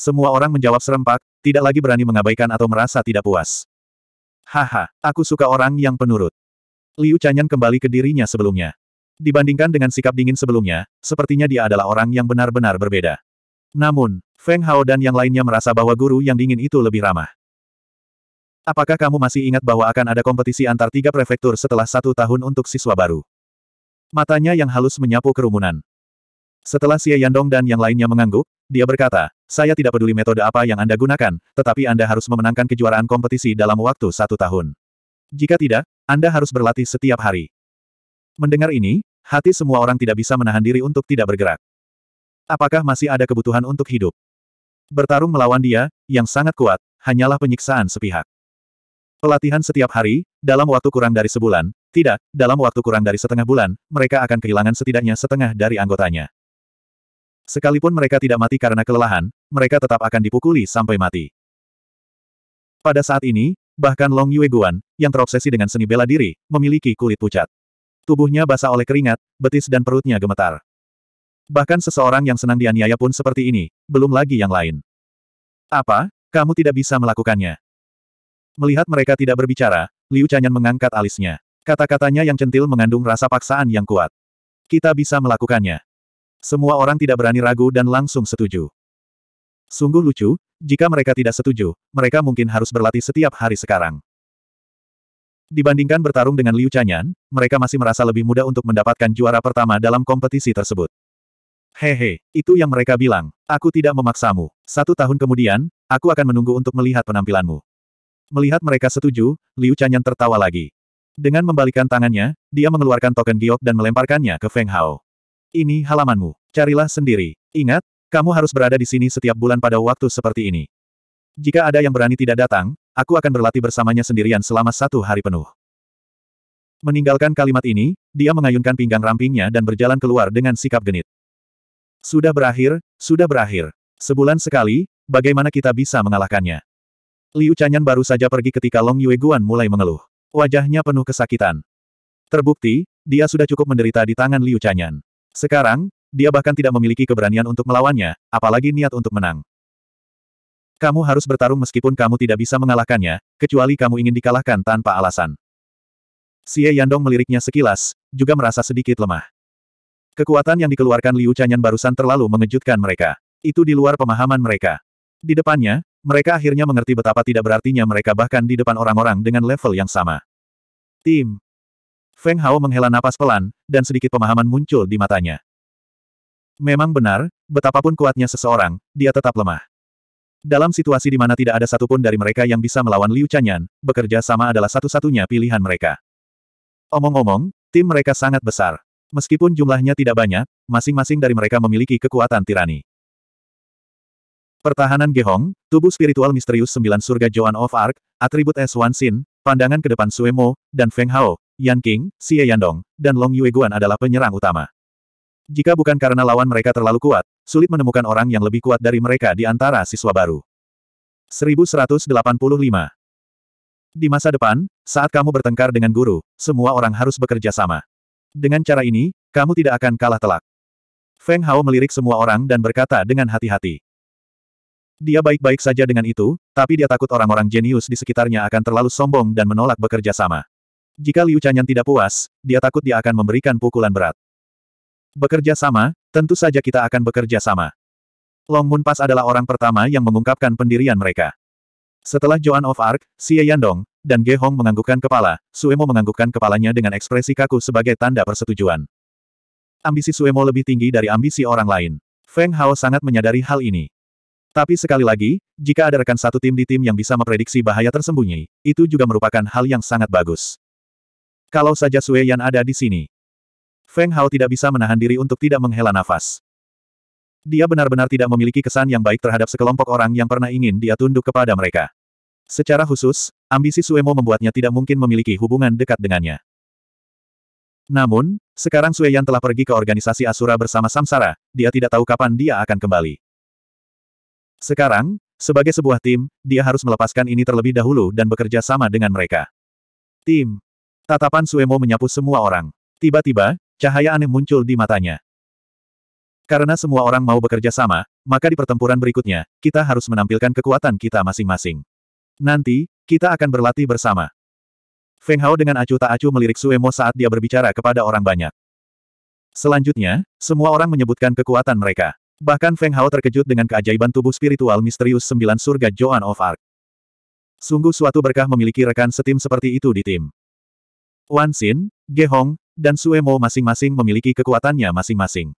S1: Semua orang menjawab serempak, tidak lagi berani mengabaikan atau merasa tidak puas. Haha, aku suka orang yang penurut. Liu Chanyan kembali ke dirinya sebelumnya. Dibandingkan dengan sikap dingin sebelumnya, sepertinya dia adalah orang yang benar-benar berbeda. Namun, Feng Hao dan yang lainnya merasa bahwa guru yang dingin itu lebih ramah. Apakah kamu masih ingat bahwa akan ada kompetisi antar tiga prefektur setelah satu tahun untuk siswa baru? Matanya yang halus menyapu kerumunan. Setelah Xie Yandong dan yang lainnya mengangguk, dia berkata, saya tidak peduli metode apa yang Anda gunakan, tetapi Anda harus memenangkan kejuaraan kompetisi dalam waktu satu tahun. Jika tidak, Anda harus berlatih setiap hari. Mendengar ini, hati semua orang tidak bisa menahan diri untuk tidak bergerak. Apakah masih ada kebutuhan untuk hidup? Bertarung melawan dia, yang sangat kuat, hanyalah penyiksaan sepihak. Pelatihan setiap hari, dalam waktu kurang dari sebulan, tidak, dalam waktu kurang dari setengah bulan, mereka akan kehilangan setidaknya setengah dari anggotanya. Sekalipun mereka tidak mati karena kelelahan, mereka tetap akan dipukuli sampai mati. Pada saat ini, bahkan Long Yueguan, yang terobsesi dengan seni bela diri, memiliki kulit pucat. Tubuhnya basah oleh keringat, betis dan perutnya gemetar. Bahkan seseorang yang senang dianiaya pun seperti ini, belum lagi yang lain. Apa? Kamu tidak bisa melakukannya. Melihat mereka tidak berbicara, Liu Chanyan mengangkat alisnya. Kata-katanya yang centil mengandung rasa paksaan yang kuat. Kita bisa melakukannya. Semua orang tidak berani ragu dan langsung setuju. Sungguh lucu, jika mereka tidak setuju, mereka mungkin harus berlatih setiap hari sekarang. Dibandingkan bertarung dengan Liu Chanyan, mereka masih merasa lebih mudah untuk mendapatkan juara pertama dalam kompetisi tersebut. Hehe, itu yang mereka bilang. Aku tidak memaksamu. Satu tahun kemudian, aku akan menunggu untuk melihat penampilanmu. Melihat mereka setuju, Liu Chanyan tertawa lagi. Dengan membalikan tangannya, dia mengeluarkan token giok dan melemparkannya ke Feng Hao. Ini halamanmu. Carilah sendiri. Ingat, kamu harus berada di sini setiap bulan pada waktu seperti ini. Jika ada yang berani tidak datang, aku akan berlatih bersamanya sendirian selama satu hari penuh. Meninggalkan kalimat ini, dia mengayunkan pinggang rampingnya dan berjalan keluar dengan sikap genit. Sudah berakhir, sudah berakhir. Sebulan sekali, bagaimana kita bisa mengalahkannya? Liu Chanyan baru saja pergi ketika Long Yue Guan mulai mengeluh. Wajahnya penuh kesakitan. Terbukti, dia sudah cukup menderita di tangan Liu Chanyan. Sekarang, dia bahkan tidak memiliki keberanian untuk melawannya, apalagi niat untuk menang. Kamu harus bertarung meskipun kamu tidak bisa mengalahkannya, kecuali kamu ingin dikalahkan tanpa alasan. Xie Yandong meliriknya sekilas, juga merasa sedikit lemah. Kekuatan yang dikeluarkan Liu Chanyan barusan terlalu mengejutkan mereka. Itu di luar pemahaman mereka. Di depannya, mereka akhirnya mengerti betapa tidak berartinya mereka bahkan di depan orang-orang dengan level yang sama. Tim. Feng Hao menghela napas pelan, dan sedikit pemahaman muncul di matanya. Memang benar, betapapun kuatnya seseorang, dia tetap lemah. Dalam situasi di mana tidak ada satupun dari mereka yang bisa melawan Liu Chanyan, bekerja sama adalah satu-satunya pilihan mereka. Omong-omong, tim mereka sangat besar. Meskipun jumlahnya tidak banyak, masing-masing dari mereka memiliki kekuatan tirani. Pertahanan Gehong, tubuh spiritual misterius sembilan surga Joan of Arc, atribut S. Wan Xin, pandangan ke depan Suemo, dan Feng Hao, Yan King, Xie Yandong, dan Long Yue Guan adalah penyerang utama. Jika bukan karena lawan mereka terlalu kuat, sulit menemukan orang yang lebih kuat dari mereka di antara siswa baru. 1185 Di masa depan, saat kamu bertengkar dengan guru, semua orang harus bekerja sama. Dengan cara ini, kamu tidak akan kalah telak. Feng Hao melirik semua orang dan berkata dengan hati-hati. Dia baik-baik saja dengan itu, tapi dia takut orang-orang jenius di sekitarnya akan terlalu sombong dan menolak bekerja sama. Jika Liu Chanyan tidak puas, dia takut dia akan memberikan pukulan berat. Bekerja sama, tentu saja kita akan bekerja sama. Long Moon Pass adalah orang pertama yang mengungkapkan pendirian mereka. Setelah Joan of Arc, Xie Yandong, dan Ge Hong menganggukkan kepala, Suemo menganggukkan kepalanya dengan ekspresi kaku sebagai tanda persetujuan. Ambisi Suemo lebih tinggi dari ambisi orang lain. Feng Hao sangat menyadari hal ini. Tapi sekali lagi, jika ada rekan satu tim di tim yang bisa memprediksi bahaya tersembunyi, itu juga merupakan hal yang sangat bagus. Kalau saja Sue Yan ada di sini. Feng Hao tidak bisa menahan diri untuk tidak menghela nafas. Dia benar-benar tidak memiliki kesan yang baik terhadap sekelompok orang yang pernah ingin dia tunduk kepada mereka. Secara khusus, ambisi Suemo membuatnya tidak mungkin memiliki hubungan dekat dengannya. Namun, sekarang Sue telah pergi ke organisasi Asura bersama Samsara, dia tidak tahu kapan dia akan kembali. Sekarang, sebagai sebuah tim, dia harus melepaskan ini terlebih dahulu dan bekerja sama dengan mereka. Tim. Tatapan Suemo menyapu semua orang. Tiba-tiba, cahaya aneh muncul di matanya. Karena semua orang mau bekerja sama, maka di pertempuran berikutnya, kita harus menampilkan kekuatan kita masing-masing. Nanti, kita akan berlatih bersama. Feng Hao dengan acuh tak acuh melirik Suemo saat dia berbicara kepada orang banyak. Selanjutnya, semua orang menyebutkan kekuatan mereka. Bahkan Feng Hao terkejut dengan keajaiban tubuh spiritual misterius sembilan surga Joan of Arc. Sungguh suatu berkah memiliki rekan setim seperti itu di tim. Wan Xin, Ge Hong, dan Sue Mo masing-masing memiliki kekuatannya masing-masing.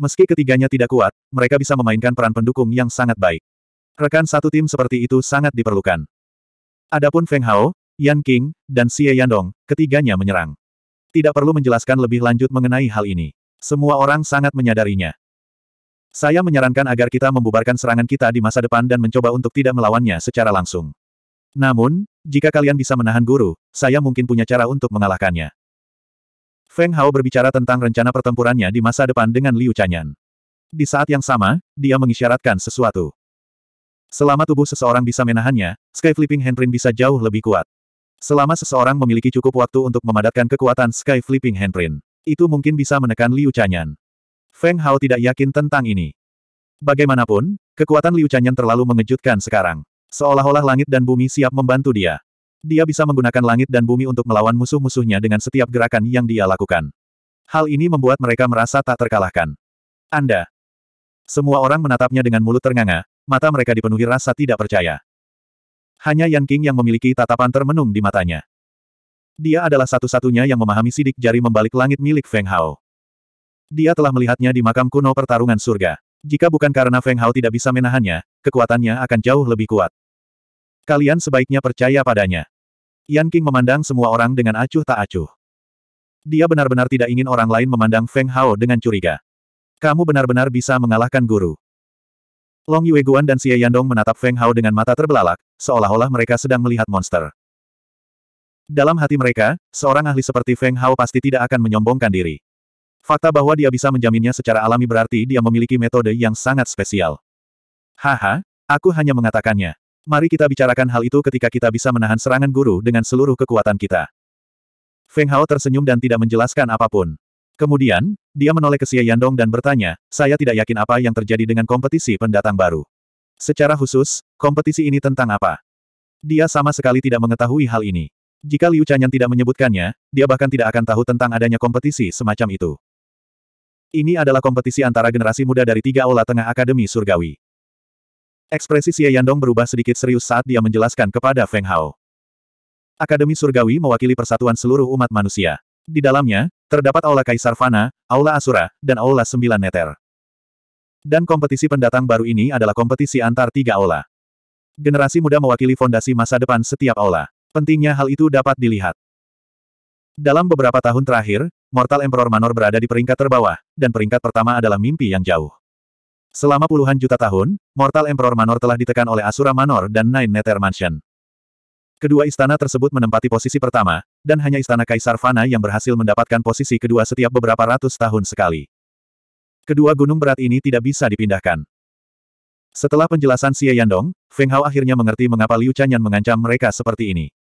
S1: Meski ketiganya tidak kuat, mereka bisa memainkan peran pendukung yang sangat baik. Rekan satu tim seperti itu sangat diperlukan. Adapun Feng Hao, Yan King, dan Xie Yandong, ketiganya menyerang. Tidak perlu menjelaskan lebih lanjut mengenai hal ini. Semua orang sangat menyadarinya. Saya menyarankan agar kita membubarkan serangan kita di masa depan dan mencoba untuk tidak melawannya secara langsung. Namun, jika kalian bisa menahan guru, saya mungkin punya cara untuk mengalahkannya. Feng Hao berbicara tentang rencana pertempurannya di masa depan dengan Liu Chanyan. Di saat yang sama, dia mengisyaratkan sesuatu. Selama tubuh seseorang bisa menahannya, Sky Flipping Handprint bisa jauh lebih kuat. Selama seseorang memiliki cukup waktu untuk memadatkan kekuatan Sky Flipping Handprint, itu mungkin bisa menekan Liu Chanyan. Feng Hao tidak yakin tentang ini. Bagaimanapun, kekuatan Liu Chanyan terlalu mengejutkan sekarang. Seolah-olah langit dan bumi siap membantu dia. Dia bisa menggunakan langit dan bumi untuk melawan musuh-musuhnya dengan setiap gerakan yang dia lakukan. Hal ini membuat mereka merasa tak terkalahkan. Anda. Semua orang menatapnya dengan mulut ternganga, mata mereka dipenuhi rasa tidak percaya. Hanya Yan King yang memiliki tatapan termenung di matanya. Dia adalah satu-satunya yang memahami sidik jari membalik langit milik Feng Hao. Dia telah melihatnya di makam kuno pertarungan surga. Jika bukan karena Feng Hao tidak bisa menahannya, kekuatannya akan jauh lebih kuat. Kalian sebaiknya percaya padanya. Yan King memandang semua orang dengan acuh tak acuh. Dia benar-benar tidak ingin orang lain memandang Feng Hao dengan curiga. Kamu benar-benar bisa mengalahkan guru. Long Yueguan dan Xie Yandong menatap Feng Hao dengan mata terbelalak, seolah-olah mereka sedang melihat monster. Dalam hati mereka, seorang ahli seperti Feng Hao pasti tidak akan menyombongkan diri. Fakta bahwa dia bisa menjaminnya secara alami berarti dia memiliki metode yang sangat spesial. Haha, aku hanya mengatakannya. Mari kita bicarakan hal itu ketika kita bisa menahan serangan guru dengan seluruh kekuatan kita. Feng Hao tersenyum dan tidak menjelaskan apapun. Kemudian, dia menoleh ke Xie Yandong dan bertanya, saya tidak yakin apa yang terjadi dengan kompetisi pendatang baru. Secara khusus, kompetisi ini tentang apa? Dia sama sekali tidak mengetahui hal ini. Jika Liu Chanyan tidak menyebutkannya, dia bahkan tidak akan tahu tentang adanya kompetisi semacam itu. Ini adalah kompetisi antara generasi muda dari tiga aula tengah Akademi Surgawi. Ekspresi Xie Yandong berubah sedikit serius saat dia menjelaskan kepada Feng Hao. Akademi Surgawi mewakili persatuan seluruh umat manusia. Di dalamnya, terdapat Aula Kaisar Fana, Aula Asura, dan Aula Sembilan Neter. Dan kompetisi pendatang baru ini adalah kompetisi antar tiga aula. Generasi muda mewakili fondasi masa depan setiap aula. Pentingnya hal itu dapat dilihat. Dalam beberapa tahun terakhir, Mortal Emperor Manor berada di peringkat terbawah, dan peringkat pertama adalah mimpi yang jauh. Selama puluhan juta tahun, Mortal Emperor Manor telah ditekan oleh Asura Manor dan Nine Nether Mansion. Kedua istana tersebut menempati posisi pertama, dan hanya istana Kaisar Fana yang berhasil mendapatkan posisi kedua setiap beberapa ratus tahun sekali. Kedua gunung berat ini tidak bisa dipindahkan. Setelah penjelasan Xie Yandong, Feng Hao akhirnya mengerti mengapa Liu Chanyan mengancam mereka seperti ini.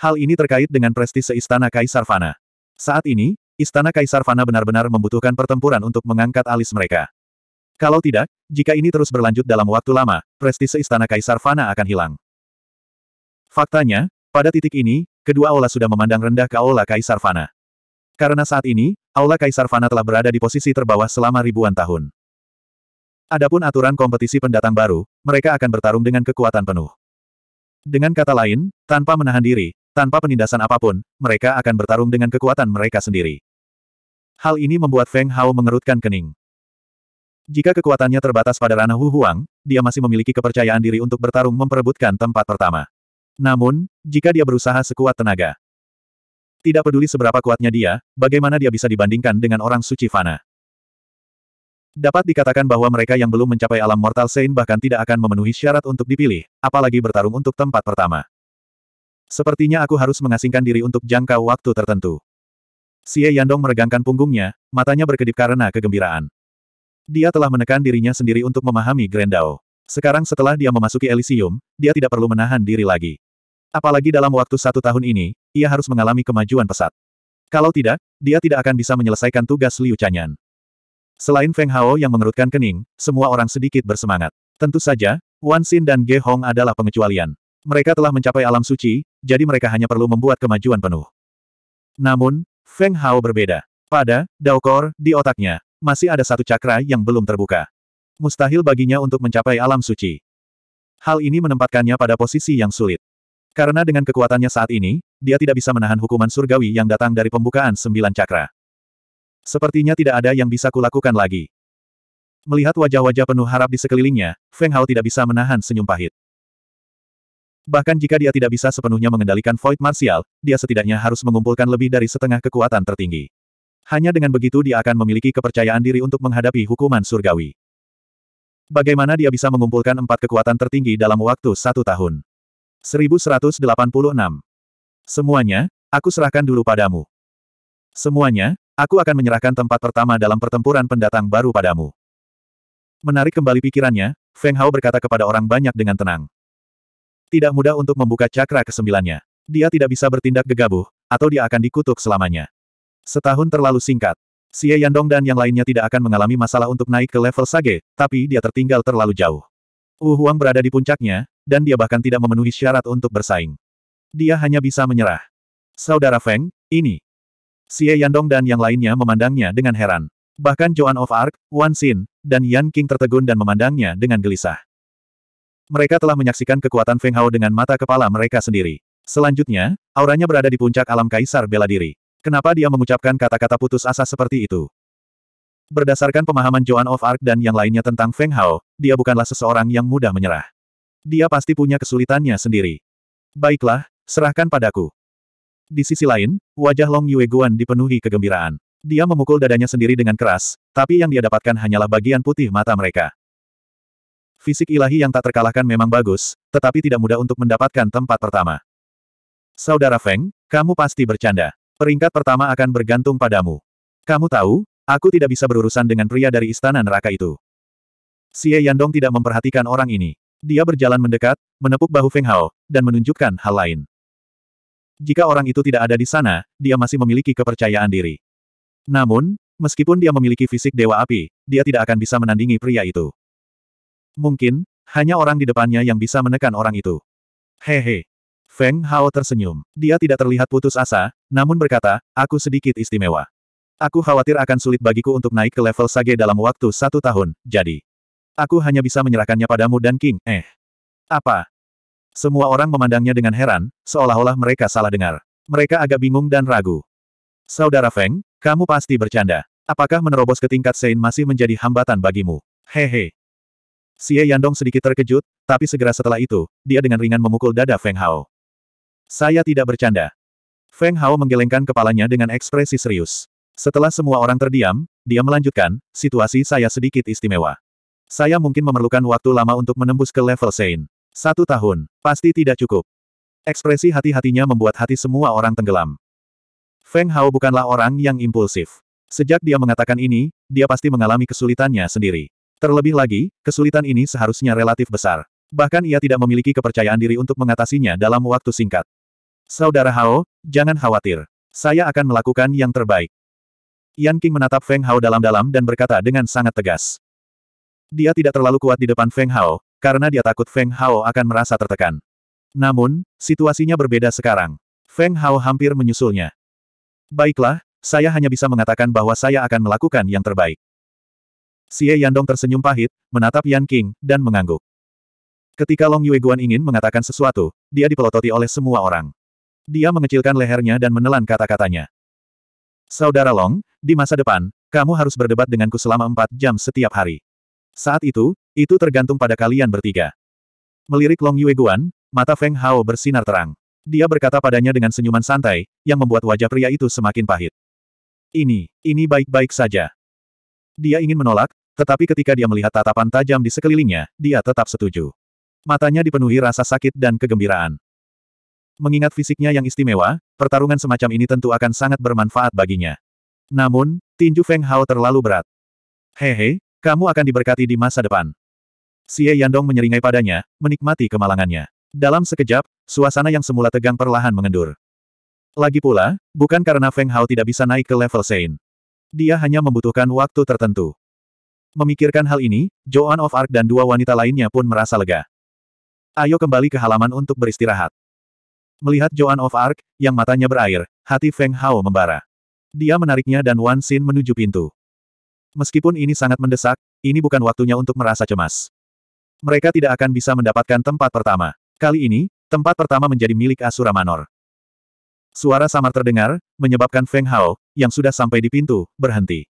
S1: Hal ini terkait dengan prestise Istana Kaisar Fana. Saat ini, Istana Kaisar Fana benar-benar membutuhkan pertempuran untuk mengangkat alis mereka. Kalau tidak, jika ini terus berlanjut dalam waktu lama, prestise Istana Kaisar Fana akan hilang. Faktanya, pada titik ini, kedua aula sudah memandang rendah ke aula Kaisar Fana. Karena saat ini, aula Kaisar Fana telah berada di posisi terbawah selama ribuan tahun. Adapun aturan kompetisi pendatang baru, mereka akan bertarung dengan kekuatan penuh. Dengan kata lain, tanpa menahan diri, tanpa penindasan apapun, mereka akan bertarung dengan kekuatan mereka sendiri. Hal ini membuat Feng Hao mengerutkan kening. Jika kekuatannya terbatas pada ranah Hu Huang, dia masih memiliki kepercayaan diri untuk bertarung memperebutkan tempat pertama. Namun, jika dia berusaha sekuat tenaga, tidak peduli seberapa kuatnya dia, bagaimana dia bisa dibandingkan dengan orang suci fana. Dapat dikatakan bahwa mereka yang belum mencapai alam mortal Saint bahkan tidak akan memenuhi syarat untuk dipilih, apalagi bertarung untuk tempat pertama. Sepertinya aku harus mengasingkan diri untuk jangka waktu tertentu. Xie Yandong meregangkan punggungnya, matanya berkedip karena kegembiraan. Dia telah menekan dirinya sendiri untuk memahami Grendao. Sekarang setelah dia memasuki Elysium, dia tidak perlu menahan diri lagi. Apalagi dalam waktu satu tahun ini, ia harus mengalami kemajuan pesat. Kalau tidak, dia tidak akan bisa menyelesaikan tugas Liu Chanyan. Selain Feng Hao yang mengerutkan kening, semua orang sedikit bersemangat. Tentu saja, Wan Xin dan Ge Hong adalah pengecualian. Mereka telah mencapai alam suci, jadi mereka hanya perlu membuat kemajuan penuh. Namun, Feng Hao berbeda. Pada, Daokor, di otaknya, masih ada satu cakra yang belum terbuka. Mustahil baginya untuk mencapai alam suci. Hal ini menempatkannya pada posisi yang sulit. Karena dengan kekuatannya saat ini, dia tidak bisa menahan hukuman surgawi yang datang dari pembukaan sembilan cakra. Sepertinya tidak ada yang bisa kulakukan lagi. Melihat wajah-wajah penuh harap di sekelilingnya, Feng Hao tidak bisa menahan senyum pahit. Bahkan jika dia tidak bisa sepenuhnya mengendalikan Void Martial, dia setidaknya harus mengumpulkan lebih dari setengah kekuatan tertinggi. Hanya dengan begitu dia akan memiliki kepercayaan diri untuk menghadapi hukuman surgawi. Bagaimana dia bisa mengumpulkan empat kekuatan tertinggi dalam waktu satu tahun? 1186. Semuanya, aku serahkan dulu padamu. Semuanya, Aku akan menyerahkan tempat pertama dalam pertempuran pendatang baru padamu. Menarik kembali pikirannya, Feng Hao berkata kepada orang banyak dengan tenang. Tidak mudah untuk membuka cakra kesembilannya. Dia tidak bisa bertindak gegabah, atau dia akan dikutuk selamanya. Setahun terlalu singkat. Xie Yandong dan yang lainnya tidak akan mengalami masalah untuk naik ke level Sage, tapi dia tertinggal terlalu jauh. Wu Huang berada di puncaknya, dan dia bahkan tidak memenuhi syarat untuk bersaing. Dia hanya bisa menyerah. Saudara Feng, ini, Xie Yandong dan yang lainnya memandangnya dengan heran. Bahkan Joan of Arc, Wan Xin, dan Yan King tertegun dan memandangnya dengan gelisah. Mereka telah menyaksikan kekuatan Feng Hao dengan mata kepala mereka sendiri. Selanjutnya, auranya berada di puncak alam kaisar bela diri. Kenapa dia mengucapkan kata-kata putus asa seperti itu? Berdasarkan pemahaman Joan of Arc dan yang lainnya tentang Feng Hao, dia bukanlah seseorang yang mudah menyerah. Dia pasti punya kesulitannya sendiri. Baiklah, serahkan padaku. Di sisi lain, wajah Long Yueguan dipenuhi kegembiraan. Dia memukul dadanya sendiri dengan keras, tapi yang dia dapatkan hanyalah bagian putih mata mereka. Fisik ilahi yang tak terkalahkan memang bagus, tetapi tidak mudah untuk mendapatkan tempat pertama. Saudara Feng, kamu pasti bercanda. Peringkat pertama akan bergantung padamu. Kamu tahu, aku tidak bisa berurusan dengan pria dari istana neraka itu. Xie Yandong tidak memperhatikan orang ini. Dia berjalan mendekat, menepuk bahu Feng Hao, dan menunjukkan hal lain jika orang itu tidak ada di sana, dia masih memiliki kepercayaan diri. Namun, meskipun dia memiliki fisik dewa api, dia tidak akan bisa menandingi pria itu. Mungkin, hanya orang di depannya yang bisa menekan orang itu. Hehe. Feng Hao tersenyum. Dia tidak terlihat putus asa, namun berkata, aku sedikit istimewa. Aku khawatir akan sulit bagiku untuk naik ke level sage dalam waktu satu tahun, jadi. Aku hanya bisa menyerahkannya padamu dan King, eh. Apa? Semua orang memandangnya dengan heran, seolah-olah mereka salah dengar. Mereka agak bingung dan ragu. Saudara Feng, kamu pasti bercanda. Apakah menerobos ke tingkat Sein masih menjadi hambatan bagimu? Hehe. Xie Yandong sedikit terkejut, tapi segera setelah itu, dia dengan ringan memukul dada Feng Hao. Saya tidak bercanda. Feng Hao menggelengkan kepalanya dengan ekspresi serius. Setelah semua orang terdiam, dia melanjutkan, situasi saya sedikit istimewa. Saya mungkin memerlukan waktu lama untuk menembus ke level Sein. Satu tahun, pasti tidak cukup. Ekspresi hati-hatinya membuat hati semua orang tenggelam. Feng Hao bukanlah orang yang impulsif. Sejak dia mengatakan ini, dia pasti mengalami kesulitannya sendiri. Terlebih lagi, kesulitan ini seharusnya relatif besar. Bahkan ia tidak memiliki kepercayaan diri untuk mengatasinya dalam waktu singkat. Saudara Hao, jangan khawatir. Saya akan melakukan yang terbaik. Yan King menatap Feng Hao dalam-dalam dan berkata dengan sangat tegas. Dia tidak terlalu kuat di depan Feng Hao, karena dia takut Feng Hao akan merasa tertekan. Namun, situasinya berbeda sekarang. Feng Hao hampir menyusulnya. Baiklah, saya hanya bisa mengatakan bahwa saya akan melakukan yang terbaik. Xie Yandong tersenyum pahit, menatap Yan King, dan mengangguk. Ketika Long Yueguan ingin mengatakan sesuatu, dia dipelototi oleh semua orang. Dia mengecilkan lehernya dan menelan kata-katanya. Saudara Long, di masa depan, kamu harus berdebat denganku selama empat jam setiap hari. Saat itu, itu tergantung pada kalian bertiga. Melirik Long Yue Guan, mata Feng Hao bersinar terang. Dia berkata padanya dengan senyuman santai, yang membuat wajah pria itu semakin pahit. Ini, ini baik-baik saja. Dia ingin menolak, tetapi ketika dia melihat tatapan tajam di sekelilingnya, dia tetap setuju. Matanya dipenuhi rasa sakit dan kegembiraan. Mengingat fisiknya yang istimewa, pertarungan semacam ini tentu akan sangat bermanfaat baginya. Namun, tinju Feng Hao terlalu berat. Hehe, kamu akan diberkati di masa depan. Xie Yandong menyeringai padanya, menikmati kemalangannya. Dalam sekejap, suasana yang semula tegang perlahan mengendur. Lagi pula, bukan karena Feng Hao tidak bisa naik ke level Sein. Dia hanya membutuhkan waktu tertentu. Memikirkan hal ini, Joan of Arc dan dua wanita lainnya pun merasa lega. Ayo kembali ke halaman untuk beristirahat. Melihat Joan of Arc, yang matanya berair, hati Feng Hao membara. Dia menariknya dan Wan Xin menuju pintu. Meskipun ini sangat mendesak, ini bukan waktunya untuk merasa cemas. Mereka tidak akan bisa mendapatkan tempat pertama. Kali ini, tempat pertama menjadi milik Asura Manor. Suara samar terdengar, menyebabkan Feng Hao, yang sudah sampai di pintu, berhenti.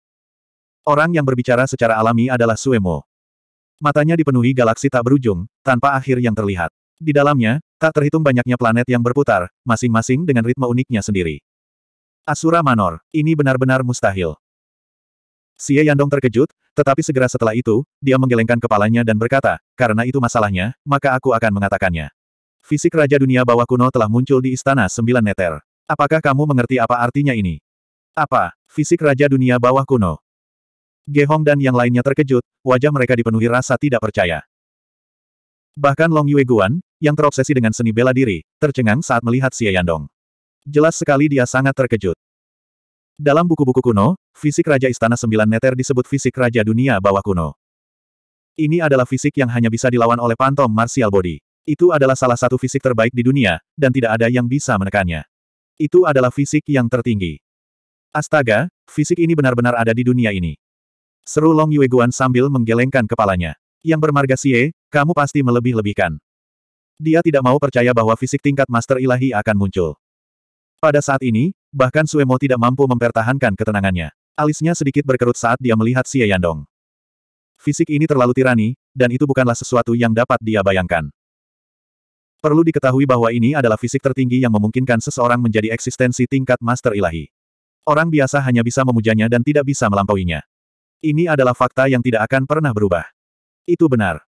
S1: Orang yang berbicara secara alami adalah Suemo. Matanya dipenuhi galaksi tak berujung, tanpa akhir yang terlihat. Di dalamnya, tak terhitung banyaknya planet yang berputar, masing-masing dengan ritme uniknya sendiri. Asura Manor, ini benar-benar mustahil. Xie Yandong terkejut, tetapi segera setelah itu, dia menggelengkan kepalanya dan berkata, karena itu masalahnya, maka aku akan mengatakannya. Fisik Raja Dunia Bawah Kuno telah muncul di Istana Sembilan Neter. Apakah kamu mengerti apa artinya ini? Apa? Fisik Raja Dunia Bawah Kuno. Gehong dan yang lainnya terkejut, wajah mereka dipenuhi rasa tidak percaya. Bahkan Long Yue Guan, yang terobsesi dengan seni bela diri, tercengang saat melihat Xie Yandong. Jelas sekali dia sangat terkejut. Dalam buku-buku kuno, fisik Raja Istana Sembilan Neter disebut fisik Raja Dunia Bawah Kuno. Ini adalah fisik yang hanya bisa dilawan oleh pantom martial body. Itu adalah salah satu fisik terbaik di dunia, dan tidak ada yang bisa menekannya. Itu adalah fisik yang tertinggi. Astaga, fisik ini benar-benar ada di dunia ini. Seru Long Yueguan sambil menggelengkan kepalanya. Yang bermarga Xie, kamu pasti melebih-lebihkan. Dia tidak mau percaya bahwa fisik tingkat master ilahi akan muncul. Pada saat ini, Bahkan Suemo tidak mampu mempertahankan ketenangannya. Alisnya sedikit berkerut saat dia melihat Xie Yandong. Fisik ini terlalu tirani, dan itu bukanlah sesuatu yang dapat dia bayangkan. Perlu diketahui bahwa ini adalah fisik tertinggi yang memungkinkan seseorang menjadi eksistensi tingkat master ilahi. Orang biasa hanya bisa memujanya dan tidak bisa melampauinya. Ini adalah fakta yang tidak akan pernah berubah. Itu benar.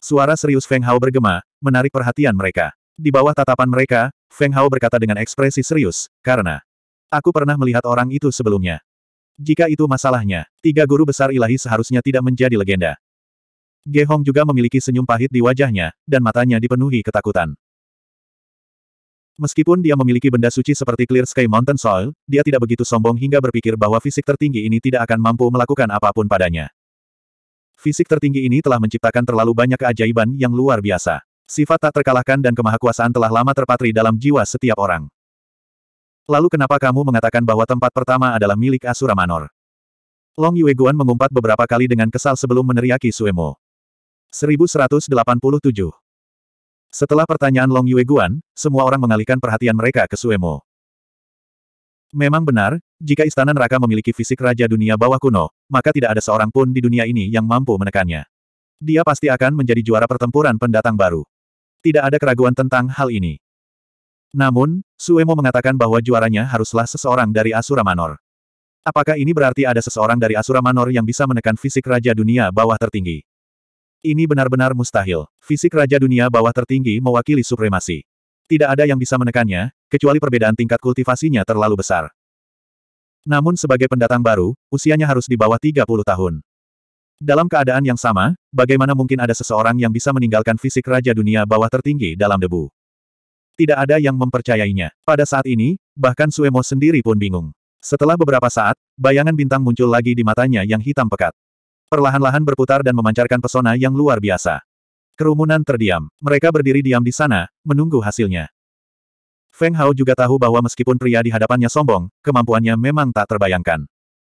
S1: Suara serius Feng Hao bergema, menarik perhatian mereka. Di bawah tatapan mereka, Feng Hao berkata dengan ekspresi serius, karena Aku pernah melihat orang itu sebelumnya. Jika itu masalahnya, tiga guru besar ilahi seharusnya tidak menjadi legenda. Ge Hong juga memiliki senyum pahit di wajahnya, dan matanya dipenuhi ketakutan. Meskipun dia memiliki benda suci seperti Clear Sky Mountain Soil, dia tidak begitu sombong hingga berpikir bahwa fisik tertinggi ini tidak akan mampu melakukan apapun padanya. Fisik tertinggi ini telah menciptakan terlalu banyak keajaiban yang luar biasa. Sifat tak terkalahkan dan kemahakuasaan telah lama terpatri dalam jiwa setiap orang. Lalu kenapa kamu mengatakan bahwa tempat pertama adalah milik Asura Manor? Long Yue mengumpat beberapa kali dengan kesal sebelum meneriaki Suemo. 1187 Setelah pertanyaan Long Yue semua orang mengalihkan perhatian mereka ke Suemo. Memang benar, jika istana neraka memiliki fisik Raja Dunia Bawah Kuno, maka tidak ada seorang pun di dunia ini yang mampu menekannya. Dia pasti akan menjadi juara pertempuran pendatang baru. Tidak ada keraguan tentang hal ini. Namun, Suemo mengatakan bahwa juaranya haruslah seseorang dari Asura Manor. Apakah ini berarti ada seseorang dari Asura Manor yang bisa menekan fisik Raja Dunia bawah tertinggi? Ini benar-benar mustahil. Fisik Raja Dunia bawah tertinggi mewakili supremasi. Tidak ada yang bisa menekannya, kecuali perbedaan tingkat kultivasinya terlalu besar. Namun sebagai pendatang baru, usianya harus di bawah 30 tahun. Dalam keadaan yang sama, bagaimana mungkin ada seseorang yang bisa meninggalkan fisik Raja Dunia bawah tertinggi dalam debu? tidak ada yang mempercayainya. Pada saat ini, bahkan Suemo sendiri pun bingung. Setelah beberapa saat, bayangan bintang muncul lagi di matanya yang hitam pekat. Perlahan-lahan berputar dan memancarkan pesona yang luar biasa. Kerumunan terdiam. Mereka berdiri diam di sana, menunggu hasilnya. Feng Hao juga tahu bahwa meskipun pria di hadapannya sombong, kemampuannya memang tak terbayangkan.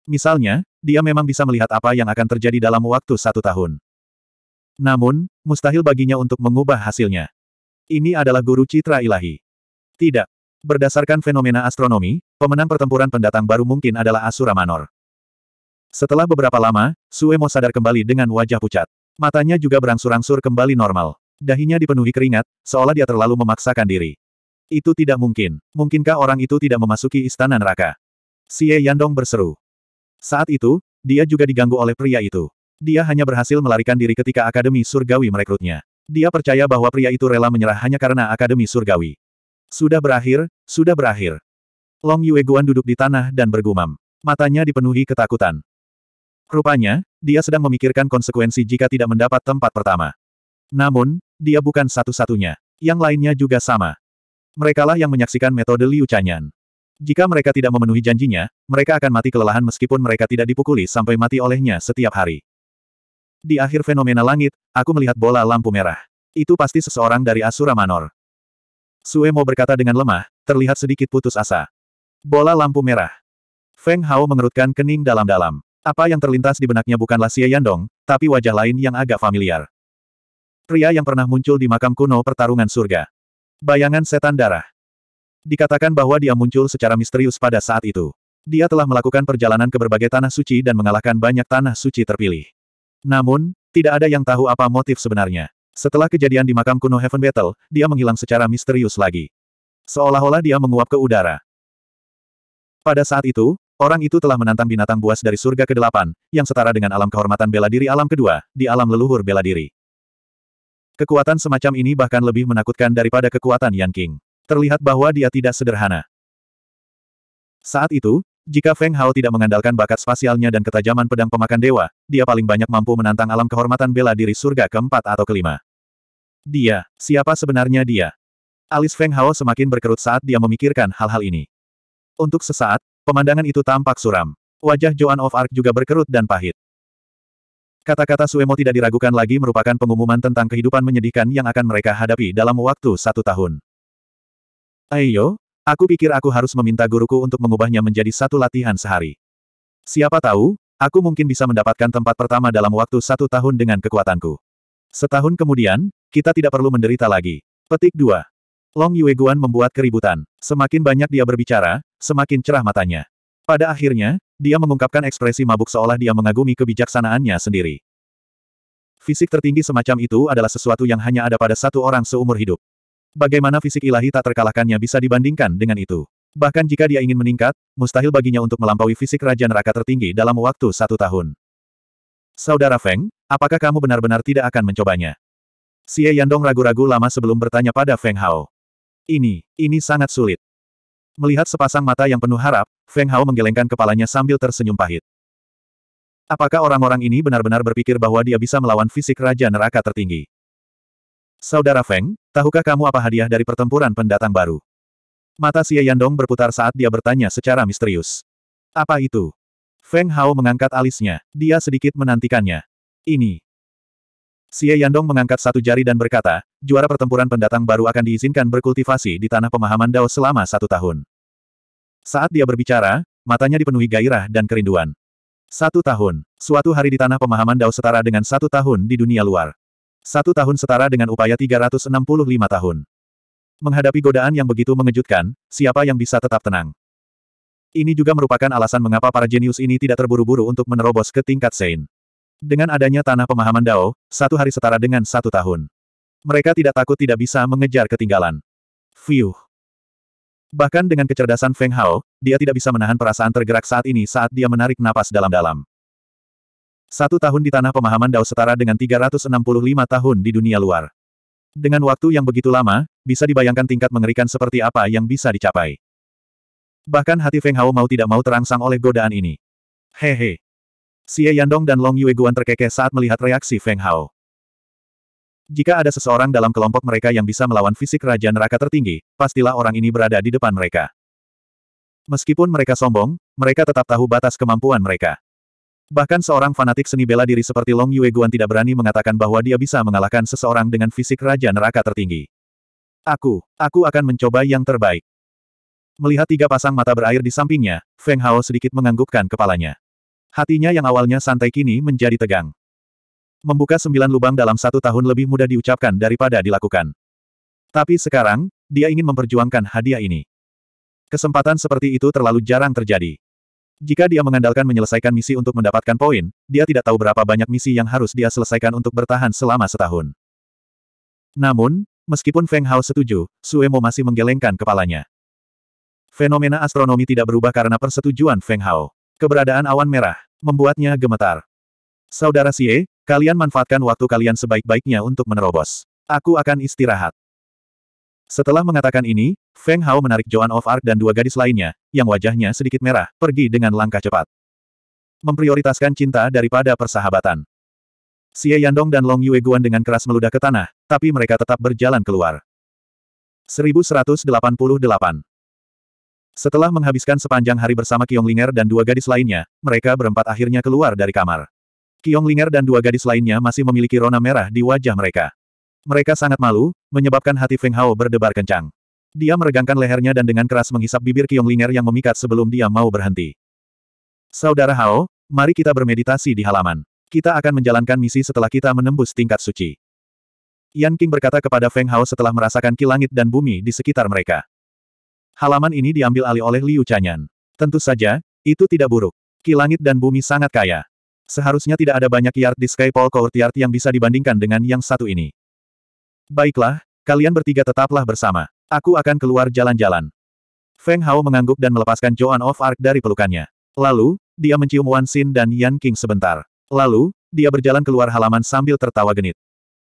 S1: Misalnya, dia memang bisa melihat apa yang akan terjadi dalam waktu satu tahun. Namun, mustahil baginya untuk mengubah hasilnya. Ini adalah guru citra ilahi. Tidak. Berdasarkan fenomena astronomi, pemenang pertempuran pendatang baru mungkin adalah Asura Manor. Setelah beberapa lama, Suemo sadar kembali dengan wajah pucat. Matanya juga berangsur-angsur kembali normal. Dahinya dipenuhi keringat, seolah dia terlalu memaksakan diri. Itu tidak mungkin. Mungkinkah orang itu tidak memasuki istana neraka? Xie Yandong berseru. Saat itu, dia juga diganggu oleh pria itu. Dia hanya berhasil melarikan diri ketika Akademi Surgawi merekrutnya. Dia percaya bahwa pria itu rela menyerah hanya karena Akademi Surgawi. Sudah berakhir, sudah berakhir. Long Yue Guan duduk di tanah dan bergumam. Matanya dipenuhi ketakutan. Rupanya, dia sedang memikirkan konsekuensi jika tidak mendapat tempat pertama. Namun, dia bukan satu-satunya. Yang lainnya juga sama. Merekalah yang menyaksikan metode Liu Chanyan. Jika mereka tidak memenuhi janjinya, mereka akan mati kelelahan meskipun mereka tidak dipukuli sampai mati olehnya setiap hari. Di akhir fenomena langit, aku melihat bola lampu merah. Itu pasti seseorang dari Asura Manor. Su'e Suemo berkata dengan lemah, terlihat sedikit putus asa. Bola lampu merah. Feng Hao mengerutkan kening dalam-dalam. Apa yang terlintas di benaknya bukanlah Xie Yandong, tapi wajah lain yang agak familiar. Pria yang pernah muncul di makam kuno pertarungan surga. Bayangan setan darah. Dikatakan bahwa dia muncul secara misterius pada saat itu. Dia telah melakukan perjalanan ke berbagai tanah suci dan mengalahkan banyak tanah suci terpilih. Namun, tidak ada yang tahu apa motif sebenarnya. Setelah kejadian di makam kuno Heaven Battle, dia menghilang secara misterius lagi. Seolah-olah dia menguap ke udara. Pada saat itu, orang itu telah menantang binatang buas dari surga ke-8, yang setara dengan alam kehormatan bela diri alam kedua, di alam leluhur bela diri. Kekuatan semacam ini bahkan lebih menakutkan daripada kekuatan Yan King. Terlihat bahwa dia tidak sederhana. Saat itu, jika Feng Hao tidak mengandalkan bakat spasialnya dan ketajaman pedang pemakan dewa, dia paling banyak mampu menantang alam kehormatan bela diri surga keempat atau kelima. Dia, siapa sebenarnya dia? Alis Feng Hao semakin berkerut saat dia memikirkan hal-hal ini. Untuk sesaat, pemandangan itu tampak suram. Wajah Joan of Arc juga berkerut dan pahit. Kata-kata Suemo tidak diragukan lagi merupakan pengumuman tentang kehidupan menyedihkan yang akan mereka hadapi dalam waktu satu tahun. Ayo, Aku pikir aku harus meminta guruku untuk mengubahnya menjadi satu latihan sehari. Siapa tahu, aku mungkin bisa mendapatkan tempat pertama dalam waktu satu tahun dengan kekuatanku. Setahun kemudian, kita tidak perlu menderita lagi. Petik 2. Long Yueguan membuat keributan. Semakin banyak dia berbicara, semakin cerah matanya. Pada akhirnya, dia mengungkapkan ekspresi mabuk seolah dia mengagumi kebijaksanaannya sendiri. Fisik tertinggi semacam itu adalah sesuatu yang hanya ada pada satu orang seumur hidup. Bagaimana fisik ilahi tak terkalahkannya bisa dibandingkan dengan itu. Bahkan jika dia ingin meningkat, mustahil baginya untuk melampaui fisik Raja Neraka tertinggi dalam waktu satu tahun. Saudara Feng, apakah kamu benar-benar tidak akan mencobanya? Xie Yandong ragu-ragu lama sebelum bertanya pada Feng Hao. Ini, ini sangat sulit. Melihat sepasang mata yang penuh harap, Feng Hao menggelengkan kepalanya sambil tersenyum pahit. Apakah orang-orang ini benar-benar berpikir bahwa dia bisa melawan fisik Raja Neraka tertinggi? Saudara Feng, tahukah kamu apa hadiah dari pertempuran pendatang baru? Mata Xie Yandong berputar saat dia bertanya secara misterius. Apa itu? Feng Hao mengangkat alisnya. Dia sedikit menantikannya. Ini. Xie Yandong mengangkat satu jari dan berkata, juara pertempuran pendatang baru akan diizinkan berkultivasi di tanah pemahaman Dao selama satu tahun. Saat dia berbicara, matanya dipenuhi gairah dan kerinduan. Satu tahun. Suatu hari di tanah pemahaman Dao setara dengan satu tahun di dunia luar. Satu tahun setara dengan upaya 365 tahun. Menghadapi godaan yang begitu mengejutkan, siapa yang bisa tetap tenang? Ini juga merupakan alasan mengapa para jenius ini tidak terburu-buru untuk menerobos ke tingkat Sein. Dengan adanya tanah pemahaman Dao, satu hari setara dengan satu tahun. Mereka tidak takut tidak bisa mengejar ketinggalan. Fiuh. Bahkan dengan kecerdasan Feng Hao, dia tidak bisa menahan perasaan tergerak saat ini saat dia menarik napas dalam-dalam. Satu tahun di tanah pemahaman Dao setara dengan 365 tahun di dunia luar. Dengan waktu yang begitu lama, bisa dibayangkan tingkat mengerikan seperti apa yang bisa dicapai. Bahkan hati Feng Hao mau tidak mau terangsang oleh godaan ini. Hehe. Xie Yandong dan Long Yue Guan terkekeh saat melihat reaksi Feng Hao. Jika ada seseorang dalam kelompok mereka yang bisa melawan fisik Raja Neraka tertinggi, pastilah orang ini berada di depan mereka. Meskipun mereka sombong, mereka tetap tahu batas kemampuan mereka. Bahkan seorang fanatik seni bela diri seperti Long Yue Guan tidak berani mengatakan bahwa dia bisa mengalahkan seseorang dengan fisik Raja Neraka tertinggi. Aku, aku akan mencoba yang terbaik. Melihat tiga pasang mata berair di sampingnya, Feng Hao sedikit menganggukkan kepalanya. Hatinya yang awalnya santai kini menjadi tegang. Membuka sembilan lubang dalam satu tahun lebih mudah diucapkan daripada dilakukan. Tapi sekarang, dia ingin memperjuangkan hadiah ini. Kesempatan seperti itu terlalu jarang terjadi. Jika dia mengandalkan menyelesaikan misi untuk mendapatkan poin, dia tidak tahu berapa banyak misi yang harus dia selesaikan untuk bertahan selama setahun. Namun, meskipun Feng Hao setuju, Suemo masih menggelengkan kepalanya. Fenomena astronomi tidak berubah karena persetujuan Feng Hao. Keberadaan awan merah membuatnya gemetar. Saudara Xie, kalian manfaatkan waktu kalian sebaik-baiknya untuk menerobos. Aku akan istirahat. Setelah mengatakan ini, Feng Hao menarik Joan of Arc dan dua gadis lainnya, yang wajahnya sedikit merah, pergi dengan langkah cepat. Memprioritaskan cinta daripada persahabatan. Xie Yandong dan Long Yue Guan dengan keras meludah ke tanah, tapi mereka tetap berjalan keluar. 1188 Setelah menghabiskan sepanjang hari bersama Qiong Linger dan dua gadis lainnya, mereka berempat akhirnya keluar dari kamar. Qiong Linger dan dua gadis lainnya masih memiliki rona merah di wajah mereka. Mereka sangat malu, menyebabkan hati Feng Hao berdebar kencang. Dia meregangkan lehernya dan dengan keras menghisap bibir Linger yang memikat sebelum dia mau berhenti. Saudara Hao, mari kita bermeditasi di halaman. Kita akan menjalankan misi setelah kita menembus tingkat suci. Yan King berkata kepada Feng Hao setelah merasakan kilangit dan bumi di sekitar mereka. Halaman ini diambil alih oleh Liu Chanyan. Tentu saja, itu tidak buruk. Kilangit dan bumi sangat kaya. Seharusnya tidak ada banyak yard di Skyfall Courtyard yang bisa dibandingkan dengan yang satu ini. Baiklah, kalian bertiga tetaplah bersama. Aku akan keluar jalan-jalan. Feng Hao mengangguk dan melepaskan Joan of Arc dari pelukannya. Lalu, dia mencium Wan Xin dan Yan King sebentar. Lalu, dia berjalan keluar halaman sambil tertawa genit.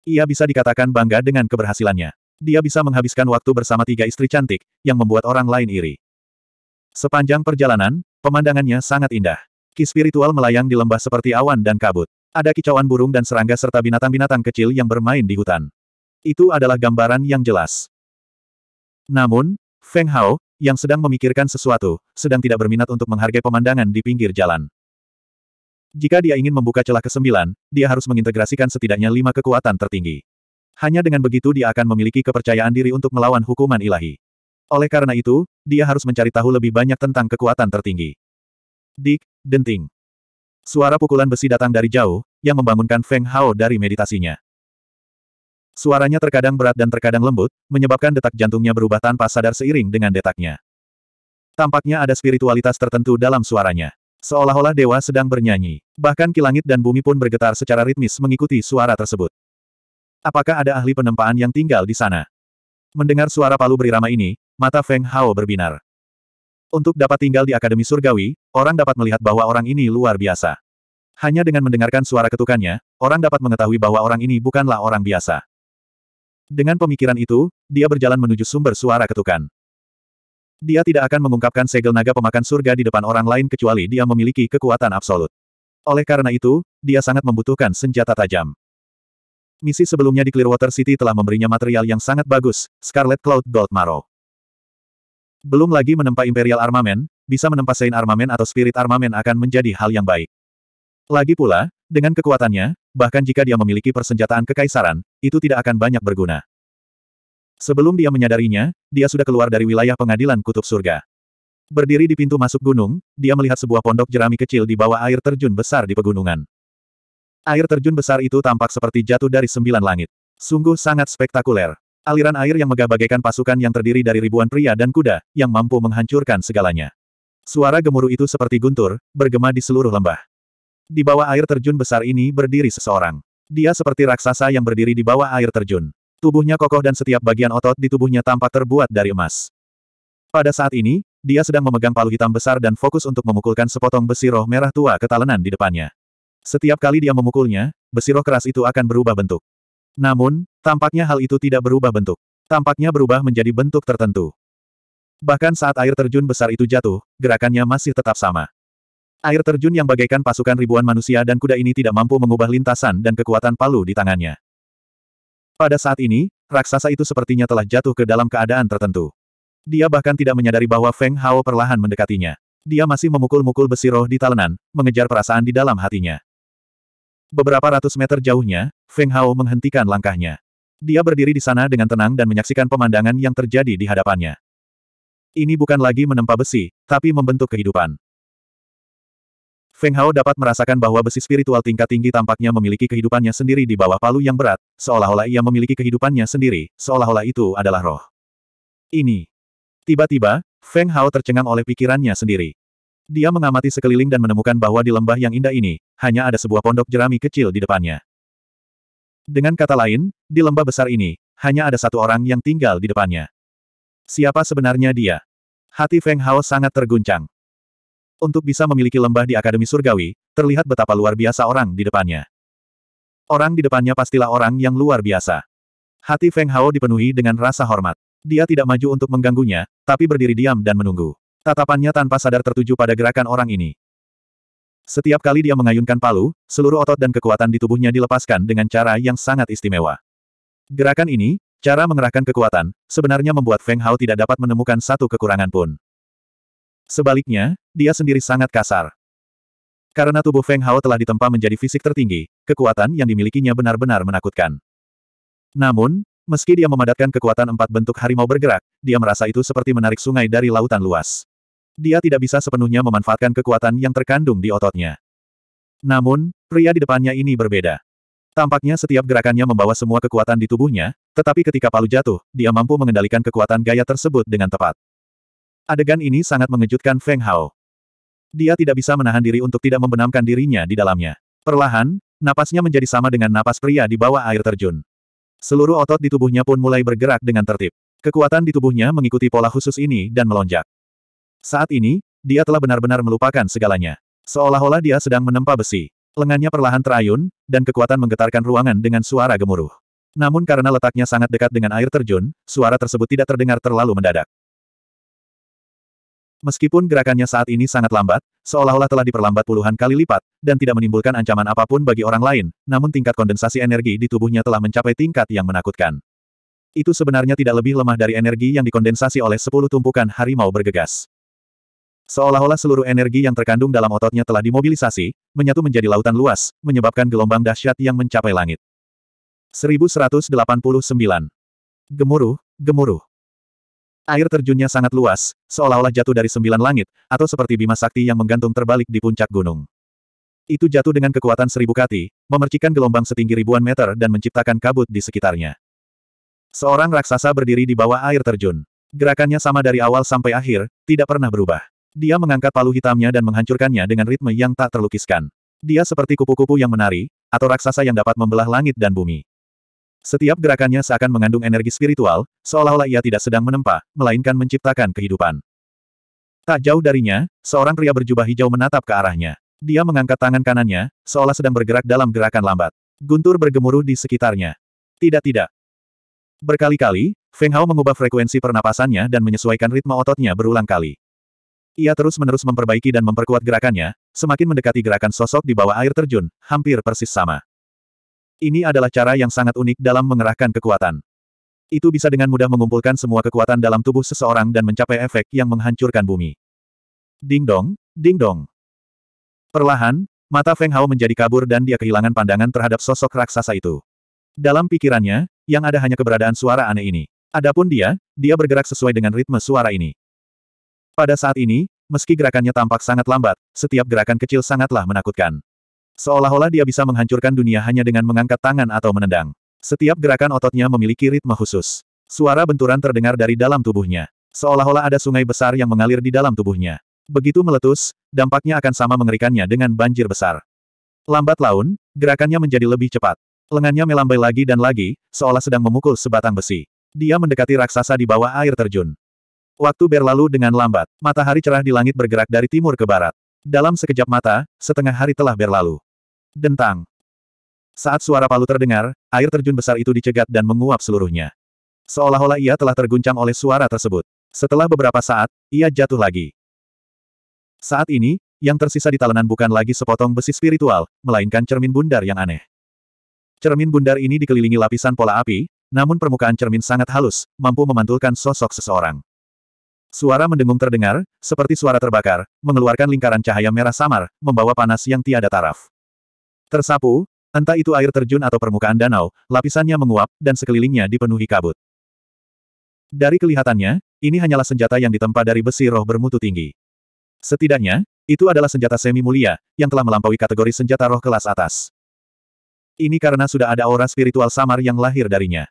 S1: Ia bisa dikatakan bangga dengan keberhasilannya. Dia bisa menghabiskan waktu bersama tiga istri cantik, yang membuat orang lain iri. Sepanjang perjalanan, pemandangannya sangat indah. Ki spiritual melayang di lembah seperti awan dan kabut. Ada kicauan burung dan serangga serta binatang-binatang kecil yang bermain di hutan. Itu adalah gambaran yang jelas. Namun, Feng Hao, yang sedang memikirkan sesuatu, sedang tidak berminat untuk menghargai pemandangan di pinggir jalan. Jika dia ingin membuka celah kesembilan, dia harus mengintegrasikan setidaknya lima kekuatan tertinggi. Hanya dengan begitu dia akan memiliki kepercayaan diri untuk melawan hukuman ilahi. Oleh karena itu, dia harus mencari tahu lebih banyak tentang kekuatan tertinggi. Dik, denting. Suara pukulan besi datang dari jauh, yang membangunkan Feng Hao dari meditasinya. Suaranya terkadang berat dan terkadang lembut, menyebabkan detak jantungnya berubah tanpa sadar seiring dengan detaknya. Tampaknya ada spiritualitas tertentu dalam suaranya. Seolah-olah dewa sedang bernyanyi. Bahkan kilangit dan bumi pun bergetar secara ritmis mengikuti suara tersebut. Apakah ada ahli penempaan yang tinggal di sana? Mendengar suara palu berirama ini, mata Feng Hao berbinar. Untuk dapat tinggal di Akademi Surgawi, orang dapat melihat bahwa orang ini luar biasa. Hanya dengan mendengarkan suara ketukannya, orang dapat mengetahui bahwa orang ini bukanlah orang biasa. Dengan pemikiran itu, dia berjalan menuju sumber suara ketukan. Dia tidak akan mengungkapkan segel naga pemakan surga di depan orang lain kecuali dia memiliki kekuatan absolut. Oleh karena itu, dia sangat membutuhkan senjata tajam. Misi sebelumnya di Clearwater City telah memberinya material yang sangat bagus, Scarlet Cloud Gold Marrow. Belum lagi menempa Imperial Armament, bisa menempa Saint Armament atau Spirit Armament akan menjadi hal yang baik. Lagi pula, dengan kekuatannya, bahkan jika dia memiliki persenjataan kekaisaran, itu tidak akan banyak berguna. Sebelum dia menyadarinya, dia sudah keluar dari wilayah pengadilan kutub surga. Berdiri di pintu masuk gunung, dia melihat sebuah pondok jerami kecil di bawah air terjun besar di pegunungan. Air terjun besar itu tampak seperti jatuh dari sembilan langit. Sungguh sangat spektakuler. Aliran air yang megah bagaikan pasukan yang terdiri dari ribuan pria dan kuda, yang mampu menghancurkan segalanya. Suara gemuruh itu seperti guntur, bergema di seluruh lembah. Di bawah air terjun besar ini berdiri seseorang. Dia seperti raksasa yang berdiri di bawah air terjun. Tubuhnya kokoh dan setiap bagian otot di tubuhnya tampak terbuat dari emas. Pada saat ini, dia sedang memegang palu hitam besar dan fokus untuk memukulkan sepotong besi roh merah tua ke talenan di depannya. Setiap kali dia memukulnya, besi roh keras itu akan berubah bentuk. Namun, tampaknya hal itu tidak berubah bentuk. Tampaknya berubah menjadi bentuk tertentu. Bahkan saat air terjun besar itu jatuh, gerakannya masih tetap sama. Air terjun yang bagaikan pasukan ribuan manusia dan kuda ini tidak mampu mengubah lintasan dan kekuatan palu di tangannya. Pada saat ini, raksasa itu sepertinya telah jatuh ke dalam keadaan tertentu. Dia bahkan tidak menyadari bahwa Feng Hao perlahan mendekatinya. Dia masih memukul-mukul besi roh di talenan, mengejar perasaan di dalam hatinya. Beberapa ratus meter jauhnya, Feng Hao menghentikan langkahnya. Dia berdiri di sana dengan tenang dan menyaksikan pemandangan yang terjadi di hadapannya. Ini bukan lagi menempa besi, tapi membentuk kehidupan. Feng Hao dapat merasakan bahwa besi spiritual tingkat tinggi tampaknya memiliki kehidupannya sendiri di bawah palu yang berat, seolah-olah ia memiliki kehidupannya sendiri, seolah-olah itu adalah roh. Ini. Tiba-tiba, Feng Hao tercengang oleh pikirannya sendiri. Dia mengamati sekeliling dan menemukan bahwa di lembah yang indah ini, hanya ada sebuah pondok jerami kecil di depannya. Dengan kata lain, di lembah besar ini, hanya ada satu orang yang tinggal di depannya. Siapa sebenarnya dia? Hati Feng Hao sangat terguncang. Untuk bisa memiliki lembah di Akademi Surgawi, terlihat betapa luar biasa orang di depannya. Orang di depannya pastilah orang yang luar biasa. Hati Feng Hao dipenuhi dengan rasa hormat. Dia tidak maju untuk mengganggunya, tapi berdiri diam dan menunggu. Tatapannya tanpa sadar tertuju pada gerakan orang ini. Setiap kali dia mengayunkan palu, seluruh otot dan kekuatan di tubuhnya dilepaskan dengan cara yang sangat istimewa. Gerakan ini, cara mengerahkan kekuatan, sebenarnya membuat Feng Hao tidak dapat menemukan satu kekurangan pun. Sebaliknya, dia sendiri sangat kasar. Karena tubuh Feng Hao telah ditempa menjadi fisik tertinggi, kekuatan yang dimilikinya benar-benar menakutkan. Namun, meski dia memadatkan kekuatan empat bentuk harimau bergerak, dia merasa itu seperti menarik sungai dari lautan luas. Dia tidak bisa sepenuhnya memanfaatkan kekuatan yang terkandung di ototnya. Namun, pria di depannya ini berbeda. Tampaknya setiap gerakannya membawa semua kekuatan di tubuhnya, tetapi ketika palu jatuh, dia mampu mengendalikan kekuatan gaya tersebut dengan tepat. Adegan ini sangat mengejutkan Feng Hao. Dia tidak bisa menahan diri untuk tidak membenamkan dirinya di dalamnya. Perlahan, napasnya menjadi sama dengan napas pria di bawah air terjun. Seluruh otot di tubuhnya pun mulai bergerak dengan tertib. Kekuatan di tubuhnya mengikuti pola khusus ini dan melonjak. Saat ini, dia telah benar-benar melupakan segalanya. Seolah-olah dia sedang menempa besi. Lengannya perlahan terayun, dan kekuatan menggetarkan ruangan dengan suara gemuruh. Namun karena letaknya sangat dekat dengan air terjun, suara tersebut tidak terdengar terlalu mendadak. Meskipun gerakannya saat ini sangat lambat, seolah-olah telah diperlambat puluhan kali lipat, dan tidak menimbulkan ancaman apapun bagi orang lain, namun tingkat kondensasi energi di tubuhnya telah mencapai tingkat yang menakutkan. Itu sebenarnya tidak lebih lemah dari energi yang dikondensasi oleh sepuluh tumpukan harimau bergegas. Seolah-olah seluruh energi yang terkandung dalam ototnya telah dimobilisasi, menyatu menjadi lautan luas, menyebabkan gelombang dahsyat yang mencapai langit. 1189. Gemuruh, gemuruh. Air terjunnya sangat luas, seolah-olah jatuh dari sembilan langit, atau seperti bima sakti yang menggantung terbalik di puncak gunung. Itu jatuh dengan kekuatan seribu kati, memercikan gelombang setinggi ribuan meter dan menciptakan kabut di sekitarnya. Seorang raksasa berdiri di bawah air terjun. Gerakannya sama dari awal sampai akhir, tidak pernah berubah. Dia mengangkat palu hitamnya dan menghancurkannya dengan ritme yang tak terlukiskan. Dia seperti kupu-kupu yang menari, atau raksasa yang dapat membelah langit dan bumi. Setiap gerakannya seakan mengandung energi spiritual, seolah-olah ia tidak sedang menempa, melainkan menciptakan kehidupan. Tak jauh darinya, seorang pria berjubah hijau menatap ke arahnya. Dia mengangkat tangan kanannya, seolah sedang bergerak dalam gerakan lambat. Guntur bergemuruh di sekitarnya. Tidak-tidak. Berkali-kali, Feng Hao mengubah frekuensi pernapasannya dan menyesuaikan ritme ototnya berulang kali. Ia terus-menerus memperbaiki dan memperkuat gerakannya, semakin mendekati gerakan sosok di bawah air terjun, hampir persis sama. Ini adalah cara yang sangat unik dalam mengerahkan kekuatan. Itu bisa dengan mudah mengumpulkan semua kekuatan dalam tubuh seseorang dan mencapai efek yang menghancurkan bumi. Ding dong, ding dong. Perlahan, mata Feng Hao menjadi kabur dan dia kehilangan pandangan terhadap sosok raksasa itu. Dalam pikirannya, yang ada hanya keberadaan suara aneh ini. Adapun dia, dia bergerak sesuai dengan ritme suara ini. Pada saat ini, meski gerakannya tampak sangat lambat, setiap gerakan kecil sangatlah menakutkan. Seolah-olah dia bisa menghancurkan dunia hanya dengan mengangkat tangan atau menendang. Setiap gerakan ototnya memiliki ritme khusus. Suara benturan terdengar dari dalam tubuhnya. Seolah-olah ada sungai besar yang mengalir di dalam tubuhnya. Begitu meletus, dampaknya akan sama mengerikannya dengan banjir besar. Lambat laun, gerakannya menjadi lebih cepat. Lengannya melambai lagi dan lagi, seolah sedang memukul sebatang besi. Dia mendekati raksasa di bawah air terjun. Waktu berlalu dengan lambat, matahari cerah di langit bergerak dari timur ke barat. Dalam sekejap mata, setengah hari telah berlalu. Dentang. Saat suara palu terdengar, air terjun besar itu dicegat dan menguap seluruhnya. Seolah-olah ia telah terguncang oleh suara tersebut. Setelah beberapa saat, ia jatuh lagi. Saat ini, yang tersisa di talenan bukan lagi sepotong besi spiritual, melainkan cermin bundar yang aneh. Cermin bundar ini dikelilingi lapisan pola api, namun permukaan cermin sangat halus, mampu memantulkan sosok seseorang. Suara mendengung terdengar, seperti suara terbakar, mengeluarkan lingkaran cahaya merah samar, membawa panas yang tiada taraf. Tersapu, entah itu air terjun atau permukaan danau, lapisannya menguap, dan sekelilingnya dipenuhi kabut. Dari kelihatannya, ini hanyalah senjata yang ditempa dari besi roh bermutu tinggi. Setidaknya, itu adalah senjata semi mulia, yang telah melampaui kategori senjata roh kelas atas. Ini karena sudah ada aura spiritual samar yang lahir darinya.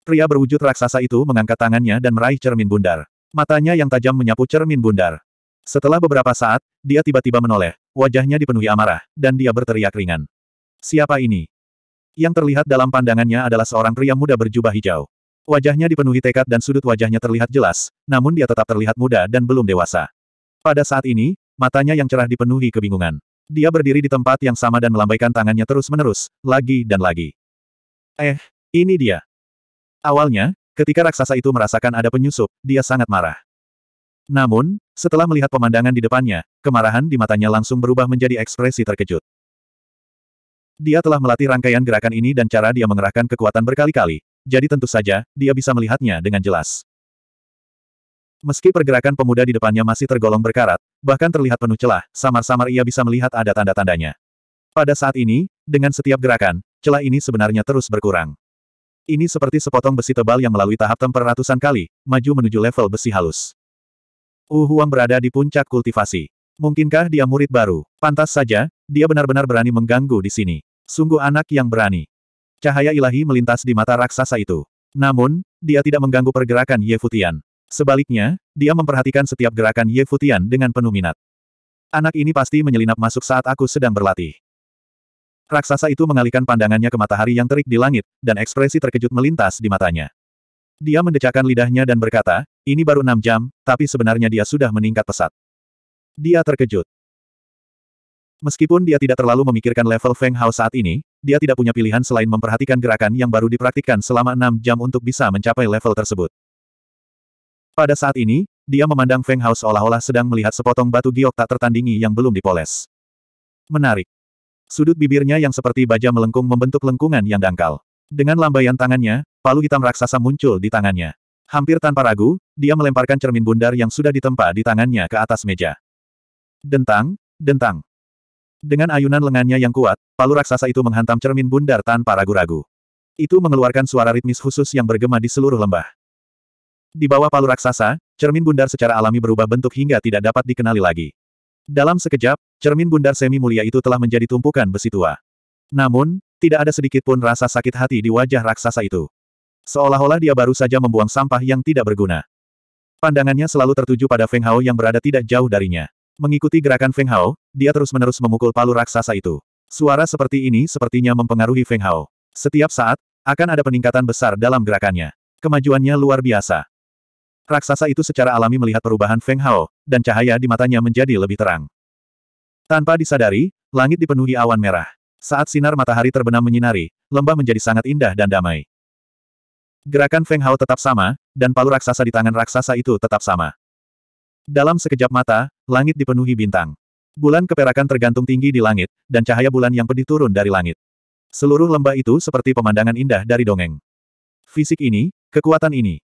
S1: Pria berwujud raksasa itu mengangkat tangannya dan meraih cermin bundar. Matanya yang tajam menyapu cermin bundar. Setelah beberapa saat, dia tiba-tiba menoleh, wajahnya dipenuhi amarah, dan dia berteriak ringan. Siapa ini? Yang terlihat dalam pandangannya adalah seorang pria muda berjubah hijau. Wajahnya dipenuhi tekad dan sudut wajahnya terlihat jelas, namun dia tetap terlihat muda dan belum dewasa. Pada saat ini, matanya yang cerah dipenuhi kebingungan. Dia berdiri di tempat yang sama dan melambaikan tangannya terus-menerus, lagi dan lagi. Eh, ini dia. Awalnya, Ketika raksasa itu merasakan ada penyusup, dia sangat marah. Namun, setelah melihat pemandangan di depannya, kemarahan di matanya langsung berubah menjadi ekspresi terkejut. Dia telah melatih rangkaian gerakan ini dan cara dia mengerahkan kekuatan berkali-kali, jadi tentu saja, dia bisa melihatnya dengan jelas. Meski pergerakan pemuda di depannya masih tergolong berkarat, bahkan terlihat penuh celah, samar-samar ia bisa melihat ada tanda-tandanya. Pada saat ini, dengan setiap gerakan, celah ini sebenarnya terus berkurang. Ini seperti sepotong besi tebal yang melalui tahap temper ratusan kali, maju menuju level besi halus. Wu Huang berada di puncak kultivasi. Mungkinkah dia murid baru? Pantas saja, dia benar-benar berani mengganggu di sini. Sungguh anak yang berani. Cahaya ilahi melintas di mata raksasa itu. Namun, dia tidak mengganggu pergerakan Ye Futian. Sebaliknya, dia memperhatikan setiap gerakan Ye Futian dengan penuh minat. Anak ini pasti menyelinap masuk saat aku sedang berlatih. Raksasa itu mengalihkan pandangannya ke matahari yang terik di langit, dan ekspresi terkejut melintas di matanya. Dia mendecakkan lidahnya dan berkata, ini baru enam jam, tapi sebenarnya dia sudah meningkat pesat. Dia terkejut. Meskipun dia tidak terlalu memikirkan level Feng Hao saat ini, dia tidak punya pilihan selain memperhatikan gerakan yang baru dipraktikkan selama enam jam untuk bisa mencapai level tersebut. Pada saat ini, dia memandang Feng Hao seolah-olah sedang melihat sepotong batu giok tak tertandingi yang belum dipoles. Menarik. Sudut bibirnya yang seperti baja melengkung membentuk lengkungan yang dangkal. Dengan lambaian tangannya, palu hitam raksasa muncul di tangannya. Hampir tanpa ragu, dia melemparkan cermin bundar yang sudah ditempa di tangannya ke atas meja. Dentang, dentang. Dengan ayunan lengannya yang kuat, palu raksasa itu menghantam cermin bundar tanpa ragu-ragu. Itu mengeluarkan suara ritmis khusus yang bergema di seluruh lembah. Di bawah palu raksasa, cermin bundar secara alami berubah bentuk hingga tidak dapat dikenali lagi. Dalam sekejap, cermin bundar semi mulia itu telah menjadi tumpukan besi tua. Namun, tidak ada sedikit pun rasa sakit hati di wajah raksasa itu. Seolah-olah dia baru saja membuang sampah yang tidak berguna. Pandangannya selalu tertuju pada Feng Hao yang berada tidak jauh darinya. Mengikuti gerakan Feng Hao, dia terus-menerus memukul palu raksasa itu. Suara seperti ini sepertinya mempengaruhi Feng Hao. Setiap saat, akan ada peningkatan besar dalam gerakannya. Kemajuannya luar biasa. Raksasa itu secara alami melihat perubahan Feng Hao, dan cahaya di matanya menjadi lebih terang. Tanpa disadari, langit dipenuhi awan merah. Saat sinar matahari terbenam menyinari, lembah menjadi sangat indah dan damai. Gerakan Feng Hao tetap sama, dan palu raksasa di tangan raksasa itu tetap sama. Dalam sekejap mata, langit dipenuhi bintang. Bulan keperakan tergantung tinggi di langit, dan cahaya bulan yang pedih turun dari langit. Seluruh lembah itu seperti pemandangan indah dari dongeng. Fisik ini, kekuatan ini.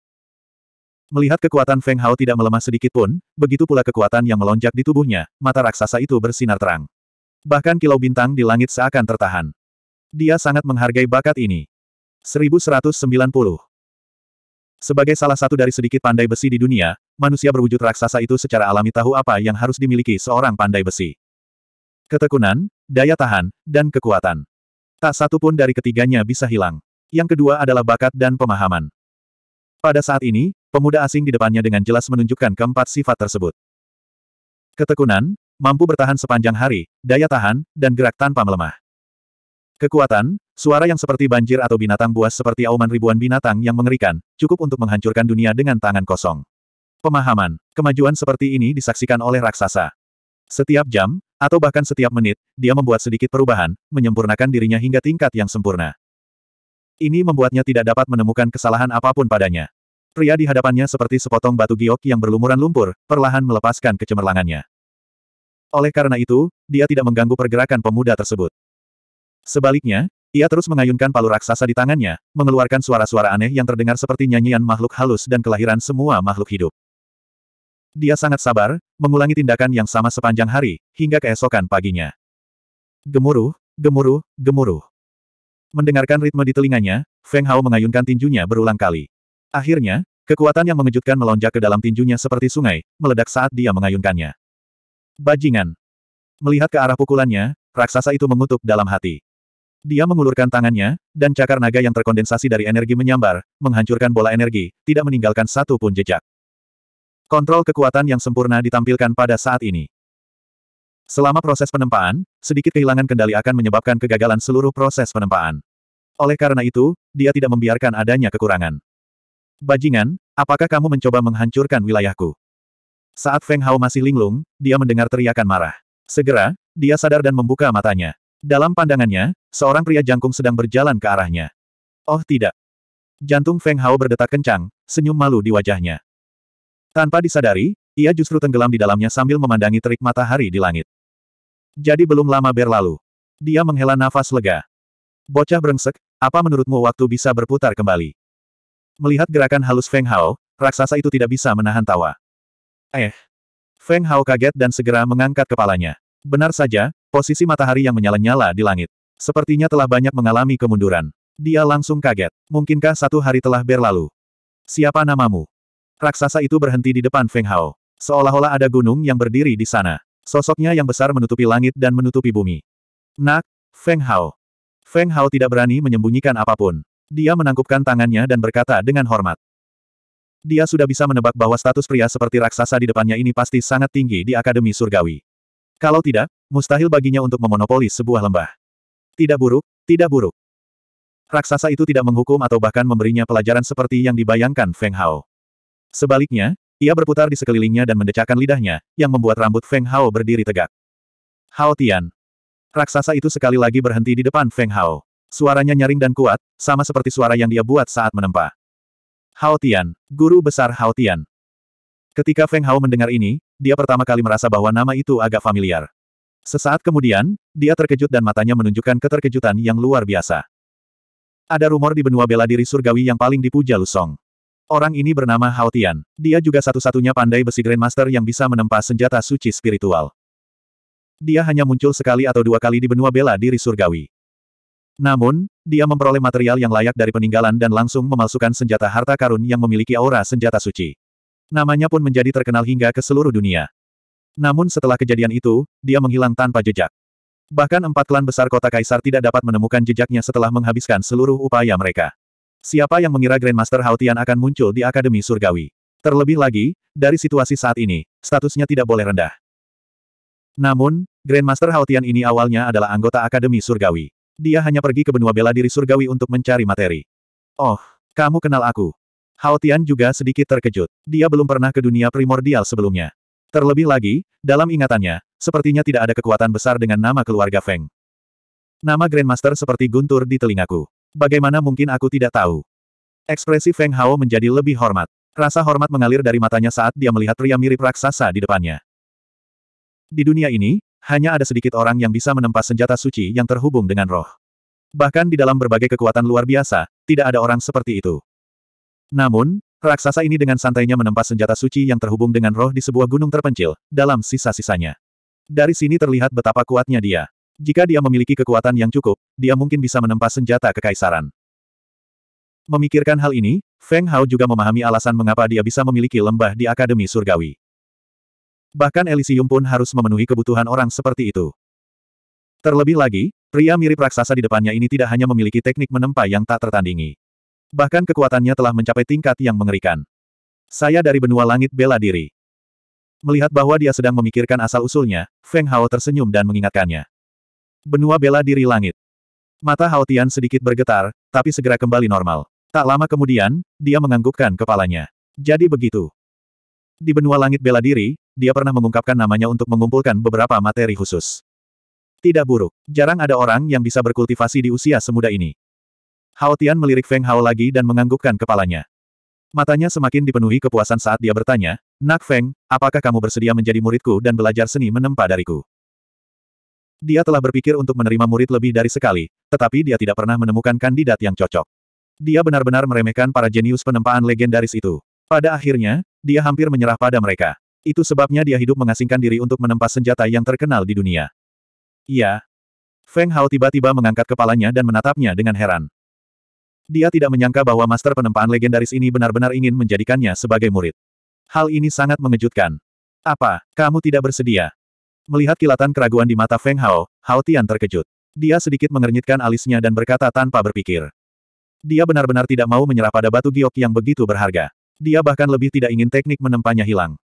S1: Melihat kekuatan Feng Hao tidak melemah sedikit pun, begitu pula kekuatan yang melonjak di tubuhnya, mata raksasa itu bersinar terang. Bahkan kilau bintang di langit seakan tertahan. Dia sangat menghargai bakat ini. 1190 Sebagai salah satu dari sedikit pandai besi di dunia, manusia berwujud raksasa itu secara alami tahu apa yang harus dimiliki seorang pandai besi. Ketekunan, daya tahan, dan kekuatan. Tak satu pun dari ketiganya bisa hilang. Yang kedua adalah bakat dan pemahaman. Pada saat ini, Pemuda asing di depannya dengan jelas menunjukkan keempat sifat tersebut. Ketekunan, mampu bertahan sepanjang hari, daya tahan, dan gerak tanpa melemah. Kekuatan, suara yang seperti banjir atau binatang buas seperti auman ribuan binatang yang mengerikan, cukup untuk menghancurkan dunia dengan tangan kosong. Pemahaman, kemajuan seperti ini disaksikan oleh raksasa. Setiap jam, atau bahkan setiap menit, dia membuat sedikit perubahan, menyempurnakan dirinya hingga tingkat yang sempurna. Ini membuatnya tidak dapat menemukan kesalahan apapun padanya. Pria di hadapannya seperti sepotong batu giok yang berlumuran lumpur, perlahan melepaskan kecemerlangannya. Oleh karena itu, dia tidak mengganggu pergerakan pemuda tersebut. Sebaliknya, ia terus mengayunkan palu raksasa di tangannya, mengeluarkan suara-suara aneh yang terdengar seperti nyanyian makhluk halus dan kelahiran semua makhluk hidup. Dia sangat sabar, mengulangi tindakan yang sama sepanjang hari, hingga keesokan paginya. Gemuruh, gemuruh, gemuruh. Mendengarkan ritme di telinganya, Feng Hao mengayunkan tinjunya berulang kali. Akhirnya, kekuatan yang mengejutkan melonjak ke dalam tinjunya seperti sungai, meledak saat dia mengayunkannya. Bajingan. Melihat ke arah pukulannya, raksasa itu mengutuk dalam hati. Dia mengulurkan tangannya, dan cakar naga yang terkondensasi dari energi menyambar, menghancurkan bola energi, tidak meninggalkan satu pun jejak. Kontrol kekuatan yang sempurna ditampilkan pada saat ini. Selama proses penempaan, sedikit kehilangan kendali akan menyebabkan kegagalan seluruh proses penempaan. Oleh karena itu, dia tidak membiarkan adanya kekurangan. Bajingan, apakah kamu mencoba menghancurkan wilayahku? Saat Feng Hao masih linglung, dia mendengar teriakan marah. Segera, dia sadar dan membuka matanya. Dalam pandangannya, seorang pria jangkung sedang berjalan ke arahnya. Oh tidak. Jantung Feng Hao berdetak kencang, senyum malu di wajahnya. Tanpa disadari, ia justru tenggelam di dalamnya sambil memandangi terik matahari di langit. Jadi belum lama berlalu. Dia menghela nafas lega. Bocah brengsek, apa menurutmu waktu bisa berputar kembali? Melihat gerakan halus Feng Hao, raksasa itu tidak bisa menahan tawa. Eh. Feng Hao kaget dan segera mengangkat kepalanya. Benar saja, posisi matahari yang menyala-nyala di langit. Sepertinya telah banyak mengalami kemunduran. Dia langsung kaget. Mungkinkah satu hari telah berlalu? Siapa namamu? Raksasa itu berhenti di depan Feng Hao. Seolah-olah ada gunung yang berdiri di sana. Sosoknya yang besar menutupi langit dan menutupi bumi. Nak, Feng Hao. Feng Hao tidak berani menyembunyikan apapun. Dia menangkupkan tangannya dan berkata dengan hormat. Dia sudah bisa menebak bahwa status pria seperti raksasa di depannya ini pasti sangat tinggi di Akademi Surgawi. Kalau tidak, mustahil baginya untuk memonopoli sebuah lembah. Tidak buruk, tidak buruk. Raksasa itu tidak menghukum atau bahkan memberinya pelajaran seperti yang dibayangkan Feng Hao. Sebaliknya, ia berputar di sekelilingnya dan mendecakkan lidahnya, yang membuat rambut Feng Hao berdiri tegak. Hao Tian. Raksasa itu sekali lagi berhenti di depan Feng Hao. Suaranya nyaring dan kuat, sama seperti suara yang dia buat saat menempa. Hao Tian, guru besar Hao Tian. Ketika Feng Hao mendengar ini, dia pertama kali merasa bahwa nama itu agak familiar. Sesaat kemudian, dia terkejut dan matanya menunjukkan keterkejutan yang luar biasa. Ada rumor di benua bela diri surgawi yang paling dipuja Lusong. Orang ini bernama Hao Tian. Dia juga satu-satunya pandai besi Grandmaster yang bisa menempa senjata suci spiritual. Dia hanya muncul sekali atau dua kali di benua bela diri surgawi. Namun, dia memperoleh material yang layak dari peninggalan dan langsung memalsukan senjata harta karun yang memiliki aura senjata suci. Namanya pun menjadi terkenal hingga ke seluruh dunia. Namun setelah kejadian itu, dia menghilang tanpa jejak. Bahkan empat klan besar kota Kaisar tidak dapat menemukan jejaknya setelah menghabiskan seluruh upaya mereka. Siapa yang mengira Grandmaster Haotian akan muncul di Akademi Surgawi? Terlebih lagi, dari situasi saat ini, statusnya tidak boleh rendah. Namun, Grandmaster Haotian ini awalnya adalah anggota Akademi Surgawi. Dia hanya pergi ke benua bela diri surgawi untuk mencari materi. Oh, kamu kenal aku. Hao Tian juga sedikit terkejut. Dia belum pernah ke dunia primordial sebelumnya. Terlebih lagi, dalam ingatannya, sepertinya tidak ada kekuatan besar dengan nama keluarga Feng. Nama Grandmaster seperti guntur di telingaku. Bagaimana mungkin aku tidak tahu? Ekspresi Feng Hao menjadi lebih hormat. Rasa hormat mengalir dari matanya saat dia melihat pria mirip raksasa di depannya. Di dunia ini, hanya ada sedikit orang yang bisa menempa senjata suci yang terhubung dengan roh. Bahkan di dalam berbagai kekuatan luar biasa, tidak ada orang seperti itu. Namun, raksasa ini dengan santainya menempa senjata suci yang terhubung dengan roh di sebuah gunung terpencil, dalam sisa-sisanya. Dari sini terlihat betapa kuatnya dia. Jika dia memiliki kekuatan yang cukup, dia mungkin bisa menempa senjata kekaisaran. Memikirkan hal ini, Feng Hao juga memahami alasan mengapa dia bisa memiliki lembah di Akademi Surgawi. Bahkan Elysium pun harus memenuhi kebutuhan orang seperti itu. Terlebih lagi, pria mirip raksasa di depannya ini tidak hanya memiliki teknik menempa yang tak tertandingi. Bahkan kekuatannya telah mencapai tingkat yang mengerikan. Saya dari benua langit bela diri. Melihat bahwa dia sedang memikirkan asal-usulnya, Feng Hao tersenyum dan mengingatkannya. Benua bela diri langit. Mata Hao Tian sedikit bergetar, tapi segera kembali normal. Tak lama kemudian, dia menganggukkan kepalanya. Jadi begitu. Di benua langit bela diri, dia pernah mengungkapkan namanya untuk mengumpulkan beberapa materi khusus. Tidak buruk, jarang ada orang yang bisa berkultivasi di usia semuda ini. Hao Tian melirik Feng Hao lagi dan menganggukkan kepalanya. Matanya semakin dipenuhi kepuasan saat dia bertanya, Nak Feng, apakah kamu bersedia menjadi muridku dan belajar seni menempa dariku? Dia telah berpikir untuk menerima murid lebih dari sekali, tetapi dia tidak pernah menemukan kandidat yang cocok. Dia benar-benar meremehkan para jenius penempaan legendaris itu. Pada akhirnya, dia hampir menyerah pada mereka. Itu sebabnya dia hidup mengasingkan diri untuk menempa senjata yang terkenal di dunia. Iya. Feng Hao tiba-tiba mengangkat kepalanya dan menatapnya dengan heran. Dia tidak menyangka bahwa master penempaan legendaris ini benar-benar ingin menjadikannya sebagai murid. Hal ini sangat mengejutkan. Apa, kamu tidak bersedia? Melihat kilatan keraguan di mata Feng Hao, Hao Tian terkejut. Dia sedikit mengernyitkan alisnya dan berkata tanpa berpikir. Dia benar-benar tidak mau menyerah pada batu giok yang begitu berharga. Dia bahkan lebih tidak ingin teknik menempanya hilang.